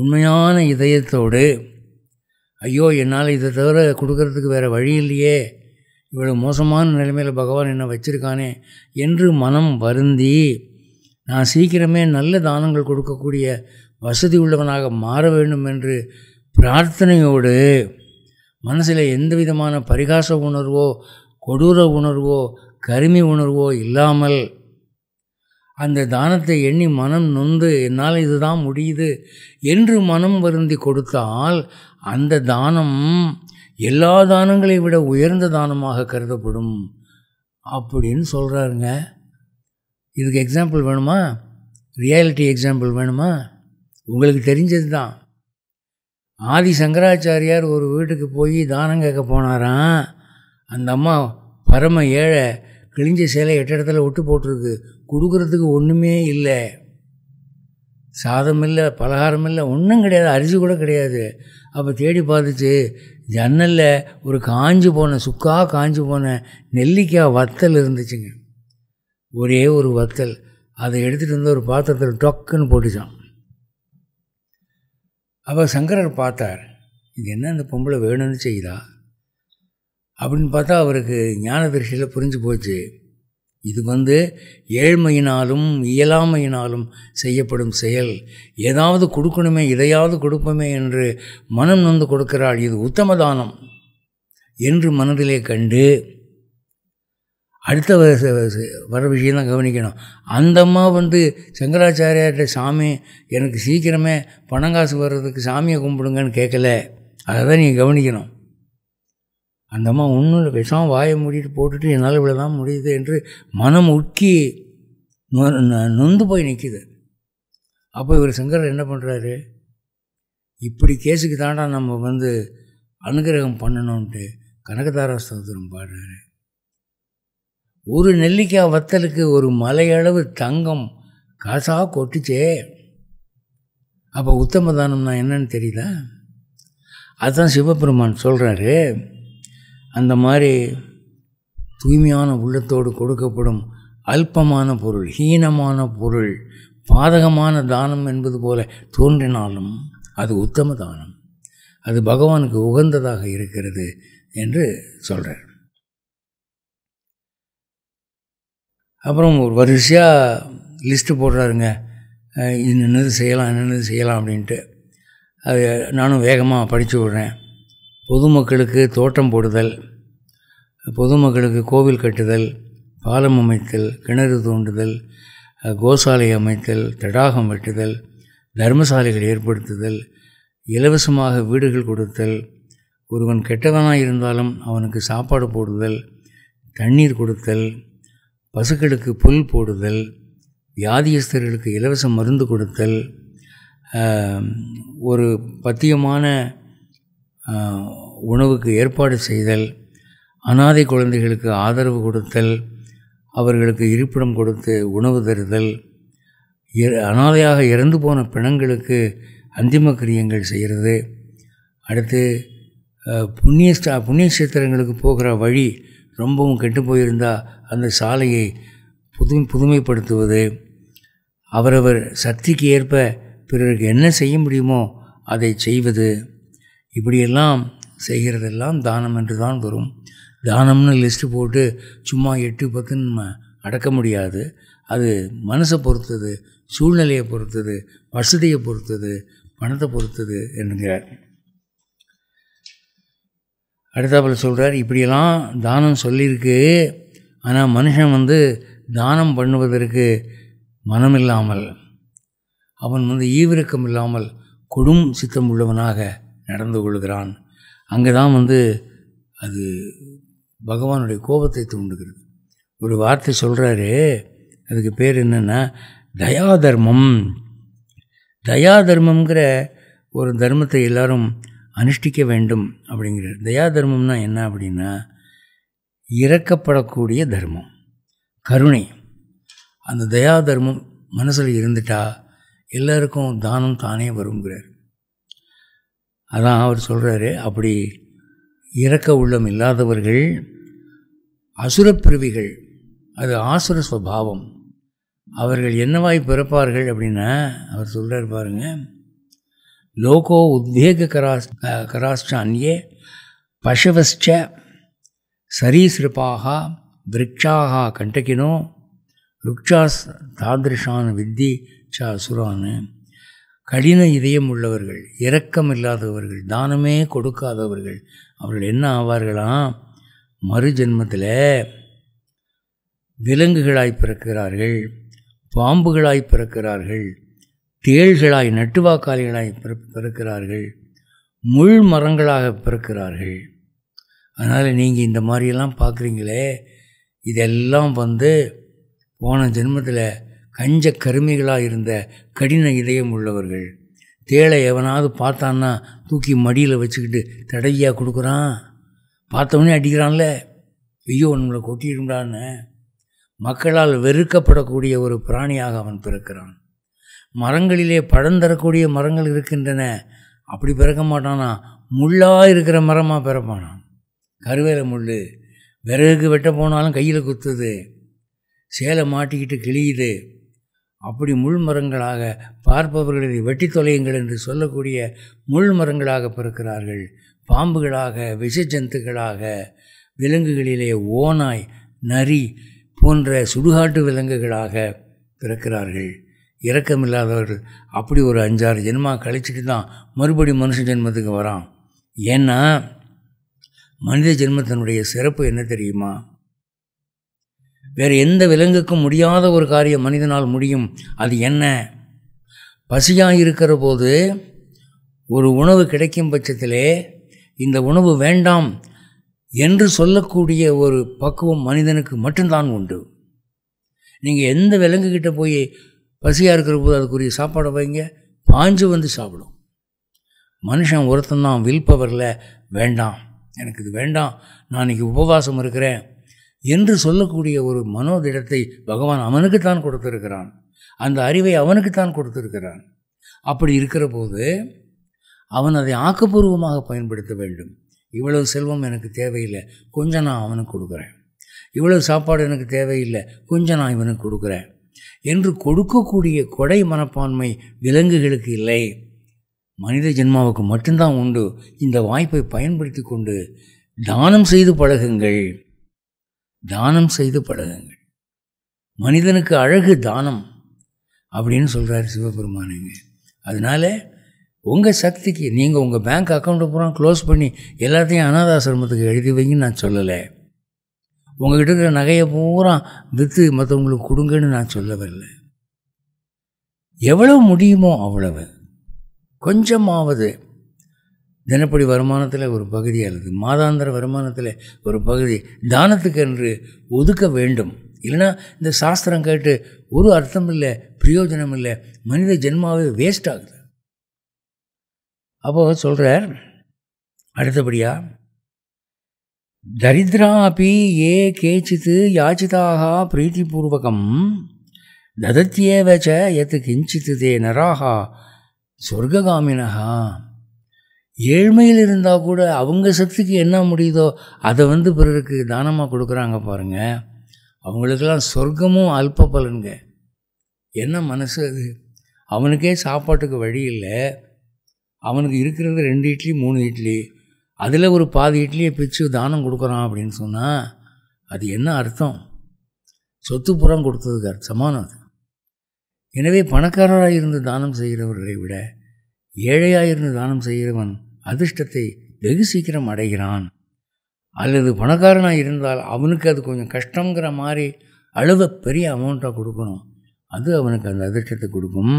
உண்மையான இதயத்தோடு ஐயோ என்னால் இதை தவிர கொடுக்கறதுக்கு வேறு வழி இல்லையே இவ்வளோ மோசமான நிலைமையில் பகவான் என்னை வச்சுருக்கானே என்று மனம் வருந்தி நான் சீக்கிரமே நல்ல தானங்கள் கொடுக்கக்கூடிய வசதி உள்ளவனாக மாற வேண்டும் என்று பிரார்த்தனையோடு மனசில் எந்த விதமான பரிகாச உணர்வோ கொடூர உணர்வோ கருமி உணர்வோ இல்லாமல் அந்த தானத்தை எண்ணி மனம் நொந்து என்னால் இதுதான் முடியுது என்று மனம் வருந்தி கொடுத்தால் அந்த தானம் எல்லா தானங்களை விட உயர்ந்த தானமாக கருதப்படும் அப்படின்னு சொல்கிறாருங்க இதுக்கு எக்ஸாம்பிள் வேணுமா ரியாலிட்டி எக்ஸாம்பிள் வேணுமா உங்களுக்கு தெரிஞ்சது தான் ஆதி சங்கராச்சாரியார் ஒரு வீட்டுக்கு போய் தானம் கேட்க போனாராம் அந்த அம்மா பரம ஏழை கிழிஞ்ச சேலை எட்ட இடத்துல ஒட்டு போட்டிருக்கு கொடுக்குறதுக்கு ஒன்றுமே இல்லை சாதம் இல்லை பலகாரம் இல்லை ஒன்றும் கிடையாது அரிசி கூட கிடையாது அப்போ தேடி பார்த்துச்சு ஜன்னலில் ஒரு காஞ்சி போன சுக்கா காஞ்சி போன நெல்லிக்காய் வத்தல் இருந்துச்சுங்க ஒரே ஒரு வத்தல் அதை எடுத்துகிட்டு வந்து ஒரு பாத்திரத்தில் டொக்குன்னு போட்டுச்சான் அப்போ சங்கரர் பார்த்தார் இது என்ன அந்த பொம்பளை வேணும்னு செய்தா அப்படின்னு பார்த்தா அவருக்கு ஞானதரிசியில் புரிஞ்சு போச்சு இது வந்து ஏழ்மையினாலும் இயலாமையினாலும் செய்யப்படும் செயல் ஏதாவது கொடுக்கணுமே இதையாவது கொடுப்போமே என்று மனம் நொந்து கொடுக்கிறாள் இது உத்தம தானம் என்று மனதிலே கண்டு அடுத்த வர விஷயம் தான் கவனிக்கணும் அந்த அம்மா வந்து சங்கராச்சாரியார்கிட்ட சாமி எனக்கு சீக்கிரமே பணங்காசு வர்றதுக்கு சாமியை கும்பிடுங்கன்னு கேட்கல அதை தான் நீங்கள் கவனிக்கணும் அந்த அம்மா ஒன்றும் விஷம் வாயை மூடிட்டு போட்டுட்டு என்னால் இவ்வளோ தான் முடியுது என்று மனம் உட்கி நொந்து போய் நிற்கிது அப்போ இவர் சங்கரர் என்ன பண்ணுறாரு இப்படி கேஸுக்கு தாண்டா நம்ம வந்து அனுகிரகம் பண்ணணும்ட்டு கனகதாரா பாடுறாரு ஒரு நெல்லிக்காய் வத்தலுக்கு ஒரு மலையளவு தங்கம் காசாக கொட்டுச்சே அப்போ உத்தமதானம்னா தானம்னா என்னன்னு தெரியுதா அதுதான் சிவபெருமான் சொல்கிறாரு அந்த மாதிரி தூய்மையான உள்ளத்தோடு கொடுக்கப்படும் அல்பமான பொருள் ஹீனமான பொருள் பாதகமான தானம் என்பது போல தோன்றினாலும் அது உத்தம தானம் அது பகவானுக்கு உகந்ததாக இருக்கிறது என்று சொல்கிறார் அப்புறம் ஒரு வரிசையாக லிஸ்ட்டு போடுறாருங்க என்னென்னது செய்யலாம் என்னென்னது செய்யலாம் அப்படின்ட்டு அது நானும் வேகமாக படித்து விடுறேன் பொதுமக்களுக்கு தோட்டம் போடுதல் பொதுமக்களுக்கு கோவில் கட்டுதல் பாலம் அமைத்தல் கிணறு தோண்டுதல் கோசாலை அமைத்தல் தடாகம் வெட்டுதல் தர்மசாலைகள் ஏற்படுத்துதல் இலவசமாக வீடுகள் கொடுத்தல் ஒருவன் கெட்டவனாக இருந்தாலும் அவனுக்கு சாப்பாடு போடுதல் தண்ணீர் கொடுத்தல் பசுக்களுக்கு புல் போடுதல் வியாதியஸ்தர்களுக்கு இலவச மருந்து கொடுத்தல் ஒரு பத்தியமான உணவுக்கு ஏற்பாடு செய்தல் அனாதை குழந்தைகளுக்கு ஆதரவு கொடுத்தல் அவர்களுக்கு இருப்பிடம் கொடுத்து உணவு தருதல் அனாதையாக இறந்து போன பிணங்களுக்கு அந்திம கிரியங்கள் செய்கிறது அடுத்து புண்ணிய புண்ணிய சித்திரங்களுக்கு போகிற வழி ரொம்பவும் கெட்டு போயிருந்தால் அந்த சாலையை புது புதுமைப்படுத்துவது அவரவர் சக்திக்கு ஏற்ப பிறருக்கு என்ன செய்ய முடியுமோ அதை செய்வது இப்படியெல்லாம் செய்கிறதெல்லாம் தானம் என்று தான் வரும் தானம்னு லிஸ்ட்டு போட்டு சும்மா எட்டு பத்துன்னு நம்ம அடக்க முடியாது அது மனசை பொறுத்தது சூழ்நிலையை பொறுத்தது வசதியை பொறுத்தது பணத்தை பொறுத்தது என்கிறார் அடுத்தாப்பில் சொல்கிறார் இப்படியெல்லாம் தானம் சொல்லியிருக்கு ஆனால் மனுஷன் வந்து தானம் பண்ணுவதற்கு மனம் இல்லாமல் அவன் வந்து ஈவிரக்கம் இல்லாமல் கொடும் சித்தம் உள்ளவனாக நடந்து கொள்கிறான் அங்கே தான் வந்து அது பகவானுடைய கோபத்தை தூண்டுகிறது ஒரு வார்த்தை சொல்கிறாரு அதுக்கு பேர் என்னென்னா தயா தர்மம் தயா தர்மங்கிற ஒரு தர்மத்தை எல்லாரும் அனுஷ்டிக்க வேண்டும் அப்படிங்கிறார் தயா தர்மம்னா என்ன அப்படின்னா இறக்கப்படக்கூடிய தர்மம் கருணை அந்த தயா தர்மம் மனசில் இருந்துட்டா எல்லோருக்கும் தானம் தானே வருங்கிறார் அதான் அவர் சொல்கிறாரு அப்படி இறக்க உள்ளம் இல்லாதவர்கள் அசுரப்பிறவிகள் அது ஆசுர ஸ்வபாவம் அவர்கள் என்னவாய் பிறப்பார்கள் அப்படின்னா அவர் சொல்கிறார் பாருங்க லோகோ உத்வேக கராஸ் கராஷ்ட பசவஸ்ட சரீசிருப்பாக விரக்ஷாக கண்டகினோ ருக்ஷாஸ் தாதிருஷான் வித்தி சா அசுரான்னு கடின இதயம் உள்ளவர்கள் இரக்கம் இல்லாதவர்கள் தானமே கொடுக்காதவர்கள் அவர்கள் என்ன ஆவார்களாம் மறு ஜென்மத்தில் விலங்குகளாய் பிறக்கிறார்கள் பாம்புகளாய் பிறக்கிறார்கள் தேள்களாய் நட்டுவாக்காளிகளாய் பிறக்கிறார்கள் முள் மரங்களாக பிறக்கிறார்கள் அதனால் நீங்கள் இந்த மாதிரியெல்லாம் பார்க்குறீங்களே இதெல்லாம் வந்து போன ஜென்மத்தில் கஞ்ச கருமிகளாக இருந்த கடின இதயம் உள்ளவர்கள் தேளை எவனாவது பார்த்தான்னா தூக்கி மடியில் வச்சுக்கிட்டு தடையாக கொடுக்குறான் பார்த்தவனே அடிக்கிறான்ல ஐயோ நம்மளை கொட்டிடும்டான்னு மக்களால் வெறுக்கப்படக்கூடிய ஒரு பிராணியாக அவன் பிறக்கிறான் மரங்களிலே பழம் தரக்கூடிய மரங்கள் இருக்கின்றன அப்படி பிறக்க மாட்டானா முள்ளாக இருக்கிற மரமாக பிறப்பானான் கருவேல முள் விறகுக்கு வெட்ட போனாலும் கையில் குத்துது சேலை மாட்டிக்கிட்டு கிழியுது அப்படி முள் மரங்களாக பார்ப்பவர்களை வெட்டி தொலையுங்கள் என்று சொல்லக்கூடிய முள் மரங்களாக பிறக்கிறார்கள் பாம்புகளாக விஷ ஜந்துக்களாக விலங்குகளிலே ஓனாய் நரி போன்ற சுடுகாட்டு விலங்குகளாக பிறக்கிறார்கள் இரக்கமில்லாதவர்கள் அப்படி ஒரு அஞ்சாறு ஜென்மா கழிச்சிட்டு தான் மறுபடி மனுஷ ஜென்மத்துக்கு வரான் ஏன்னா மனித ஜென்மத்தினுடைய சிறப்பு என்ன தெரியுமா வேறு எந்த விலங்குக்கும் முடியாத ஒரு காரியம் மனிதனால் முடியும் அது என்ன பசியாக இருக்கிற போது ஒரு உணவு கிடைக்கும் பட்சத்திலே இந்த உணவு வேண்டாம் என்று சொல்லக்கூடிய ஒரு பக்குவம் மனிதனுக்கு மட்டும்தான் உண்டு நீங்கள் எந்த விலங்குக்கிட்ட போய் பசியாக இருக்கிற போது அதுக்குரிய சாப்பாடை வைங்க பாஞ்சு வந்து சாப்பிடும் மனுஷன் ஒருத்தந்தான் வில்பவரில் வேண்டாம் எனக்கு இது வேண்டாம் நான் இன்றைக்கி உபவாசம் இருக்கிறேன் என்று சொல்லக்கூடிய ஒரு மனோதிடத்தை பகவான் அவனுக்குத்தான் கொடுத்திருக்கிறான் அந்த அறிவை அவனுக்குத்தான் கொடுத்திருக்கிறான் அப்படி இருக்கிற போது அவன் அதை ஆக்கப்பூர்வமாக பயன்படுத்த வேண்டும் இவ்வளவு செல்வம் எனக்கு தேவையில்லை கொஞ்சம் நான் அவனுக்கு கொடுக்குறேன் இவ்வளவு சாப்பாடு எனக்கு தேவையில்லை கொஞ்சம் நான் இவனுக்கு கொடுக்குறேன் என்று கொடுக்கக்கூடிய கொடை மனப்பான்மை விலங்குகளுக்கு இல்லை மனித ஜென்மாவுக்கு மட்டும்தான் உண்டு இந்த வாய்ப்பை பயன்படுத்தி கொண்டு தானம் செய்து பழகுங்கள் தானம் செய்து பழகுங்கள் மனிதனுக்கு அழகு தானம் அப்படின்னு சொல்கிறார் சிவபெருமானுங்க அதனால் உங்கள் சக்திக்கு நீங்கள் உங்கள் பேங்க் அக்கௌண்ட்டை பூரா க்ளோஸ் பண்ணி எல்லாத்தையும் அனாதாசிரமத்துக்கு எழுதி வைங்கன்னு நான் சொல்லலை உங்கள்கிட்ட இருக்கிற நகையை பூரா விற்று மற்றவங்களுக்கு கொடுங்கன்னு நான் சொல்ல வரல எவ்வளோ முடியுமோ அவ்வளவு கொஞ்சமாவது தினப்படி வருமானத்தில் ஒரு பகுதி அல்லது மாதாந்திர வருமானத்தில் ஒரு பகுதி தானத்துக்கு என்று ஒதுக்க வேண்டும் இல்லைனா இந்த சாஸ்திரம் கேட்டு ஒரு அர்த்தம் இல்லை பிரயோஜனம் இல்லை மனித ஜென்மாவே வேஸ்ட் ஆகுது அப்போ சொல்கிறார் அடுத்தபடியாக தரித்திராபி ஏ கேச்சித்து யாச்சிதாக பிரீத்திபூர்வகம் ததத்தியேவச்ச எத்து கிஞ்சித்து தே நராகா சொர்க்ககாமினகா ஏழ்மையில் இருந்தால் கூட அவங்க சத்துக்கு என்ன முடியுதோ அதை வந்து பிறருக்கு தானமாக கொடுக்குறாங்க பாருங்கள் அவங்களுக்கெல்லாம் சொர்க்கமும் அல்ப பலனுங்க என்ன மனசு அது அவனுக்கே சாப்பாட்டுக்கு வழி இல்லை அவனுக்கு இருக்கிறது ரெண்டு இட்லி மூணு இட்லி அதில் ஒரு பாதி இட்லியை பிச்சு தானம் கொடுக்குறான் அப்படின்னு சொன்னால் அது என்ன அர்த்தம் சொத்து புறம் கொடுத்ததுக்கு அர்த்தமான அது எனவே பணக்காரராக இருந்து தானம் செய்கிறவர்களை விட ஏழையாக இருந்து தானம் செய்கிறவன் அதிர்ஷ்டத்தை வெகு சீக்கிரம் அடைகிறான் அல்லது பணக்காரனாக இருந்தால் அவனுக்கு அது கொஞ்சம் கஷ்டங்கிற மாதிரி அழுத பெரிய அமௌண்ட்டாக கொடுக்கணும் அது அவனுக்கு அந்த அதிர்ஷ்டத்தை கொடுக்கும்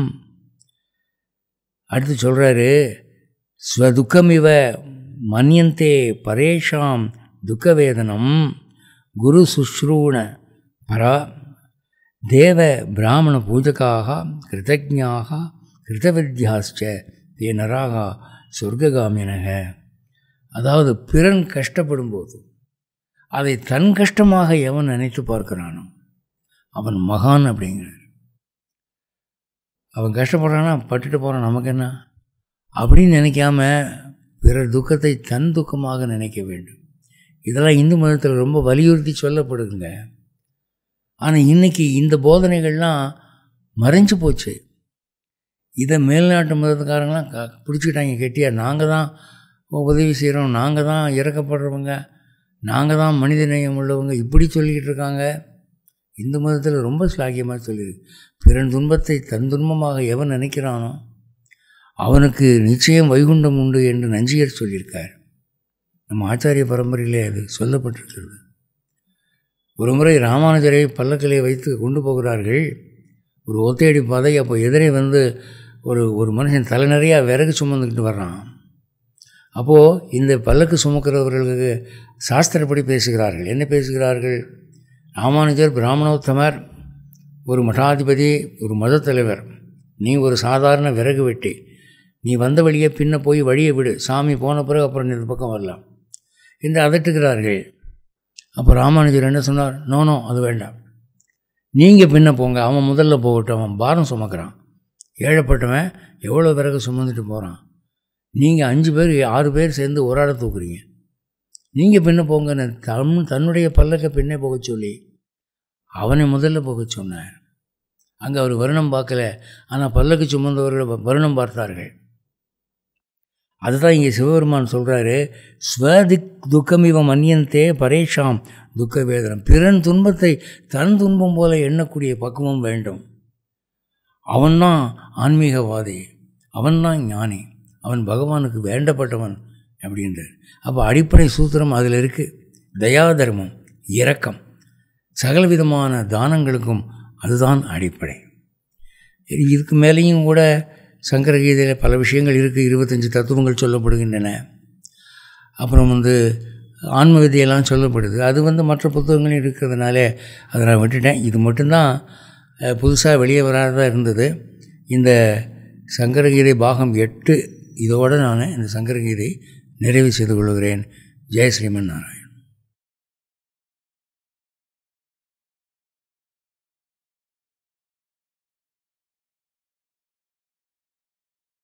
அடுத்து சொல்கிறாரு ஸ்வதுக்கம் இவ மன்யந்தே பரேஷாம் துக்கவேதனம் குரு சுஷ்ரூண பரா தேவ பிராமண பூஜகாக கிருதஜாக கிருதவித்யாச்ச தே நராகா சொர்க்ககாமியனக அதாவது பிறன் கஷ்டப்படும் போது அதை தன் கஷ்டமாக எவன் நினைத்து பார்க்கிறானோ அவன் மகான் அப்படிங்கிறார் அவன் கஷ்டப்படுறானா பட்டுட்டு போகிறான் நமக்கு என்ன அப்படின்னு நினைக்காம பிறர் துக்கத்தை தன் துக்கமாக நினைக்க வேண்டும் இதெல்லாம் இந்து மதத்தில் ரொம்ப வலியுறுத்தி சொல்லப்படுதுங்க ஆனால் இன்றைக்கி இந்த போதனைகள்லாம் மறைஞ்சு போச்சு இதை மேல்நாட்டு மதத்துக்காரங்களாம் க பிடிச்சிக்கிட்டாங்க கெட்டியாக நாங்கள் தான் உதவி செய்கிறோம் நாங்கள் தான் இறக்கப்படுறவங்க நாங்கள் தான் மனித நேயம் உள்ளவங்க இப்படி சொல்லிக்கிட்டு இருக்காங்க இந்து மதத்தில் ரொம்ப ஸ்லாகியமாக சொல்லியிருக்கு பிறன் துன்பத்தை தன் துன்பமாக எவன் நினைக்கிறானோ அவனுக்கு நிச்சயம் வைகுண்டம் உண்டு என்று நஞ்சியர் சொல்லியிருக்கார் நம்ம ஆச்சாரிய பரம்பரையிலே அது சொல்லப்பட்டிருக்கிறது ஒரு முறை ராமானுஜரை பல்லக்கிலே வைத்து கொண்டு போகிறார்கள் ஒரு ஒத்தையடி பாதை அப்போ எதிரே வந்து ஒரு ஒரு மனுஷன் தலை நிறையா விறகு சுமந்துக்கிட்டு வர்றான் அப்போது இந்த பல்லக்கு சுமக்கிறவர்களுக்கு சாஸ்திரப்படி பேசுகிறார்கள் என்ன பேசுகிறார்கள் ராமானுஜர் பிராமணோத்தமர் ஒரு மடாதிபதி ஒரு மத தலைவர் நீ ஒரு சாதாரண விறகு வெட்டி நீ வந்த வழியே பின்ன போய் வழியை விடு சாமி போன பிறகு அப்புறம் இந்த பக்கம் வரலாம் என்று அதட்டுகிறார்கள் அப்போ ராமானுஜர் என்ன சொன்னார் நோனோ அது வேண்டாம் நீங்கள் பின்ன போங்க அவன் முதல்ல போகட்டும் அவன் பாரம் சுமக்கிறான் ஏழைப்பட்டவன் எவ்வளோ பிறகு சுமந்துட்டு போகிறான் நீங்கள் அஞ்சு பேர் ஆறு பேர் சேர்ந்து ஒரு ஆளை தூக்குறீங்க நீங்கள் பின்ன போங்க தம் தன்னுடைய பல்லக்கை பின்னே போக சொல்லி அவனை முதல்ல போக சொன்னேன் அங்கே அவர் வருணம் பார்க்கல ஆனால் பல்லக்கு சுமந்தவர்கள் வருணம் பார்த்தார்கள் அதுதான் இங்கே சிவபெருமான் சொல்கிறாரு ஸ்வதிக் துக்கம் இவம் அந்நியந்தே பரேஷாம் துக்க வேதனம் பிறன் துன்பத்தை தன் துன்பம் போல எண்ணக்கூடிய பக்குவம் வேண்டும் அவன்தான் ஆன்மீகவாதி அவன்தான் ஞானி அவன் பகவானுக்கு வேண்டப்பட்டவன் அப்படின்றார் அப்போ அடிப்படை சூத்திரம் அதில் இருக்குது தயாதர்மம் இரக்கம் இரக்கம் சகலவிதமான தானங்களுக்கும் அதுதான் அடிப்படை இதுக்கு மேலேயும் கூட சங்கரகீதையில் பல விஷயங்கள் இருக்குது இருபத்தஞ்சி தத்துவங்கள் சொல்லப்படுகின்றன அப்புறம் வந்து ஆன்ம விதியெல்லாம் சொல்லப்படுது அது வந்து மற்ற புத்தகங்களும் இருக்கிறதுனாலே அதை நான் விட்டுட்டேன் இது மட்டும்தான் புதுசாக வெளியே வராதான் இருந்தது இந்த சங்கரகீதை பாகம் எட்டு இதோடு நான் இந்த சங்கரகீதை நிறைவு செய்து கொள்கிறேன் ஜெய் ஸ்ரீமன்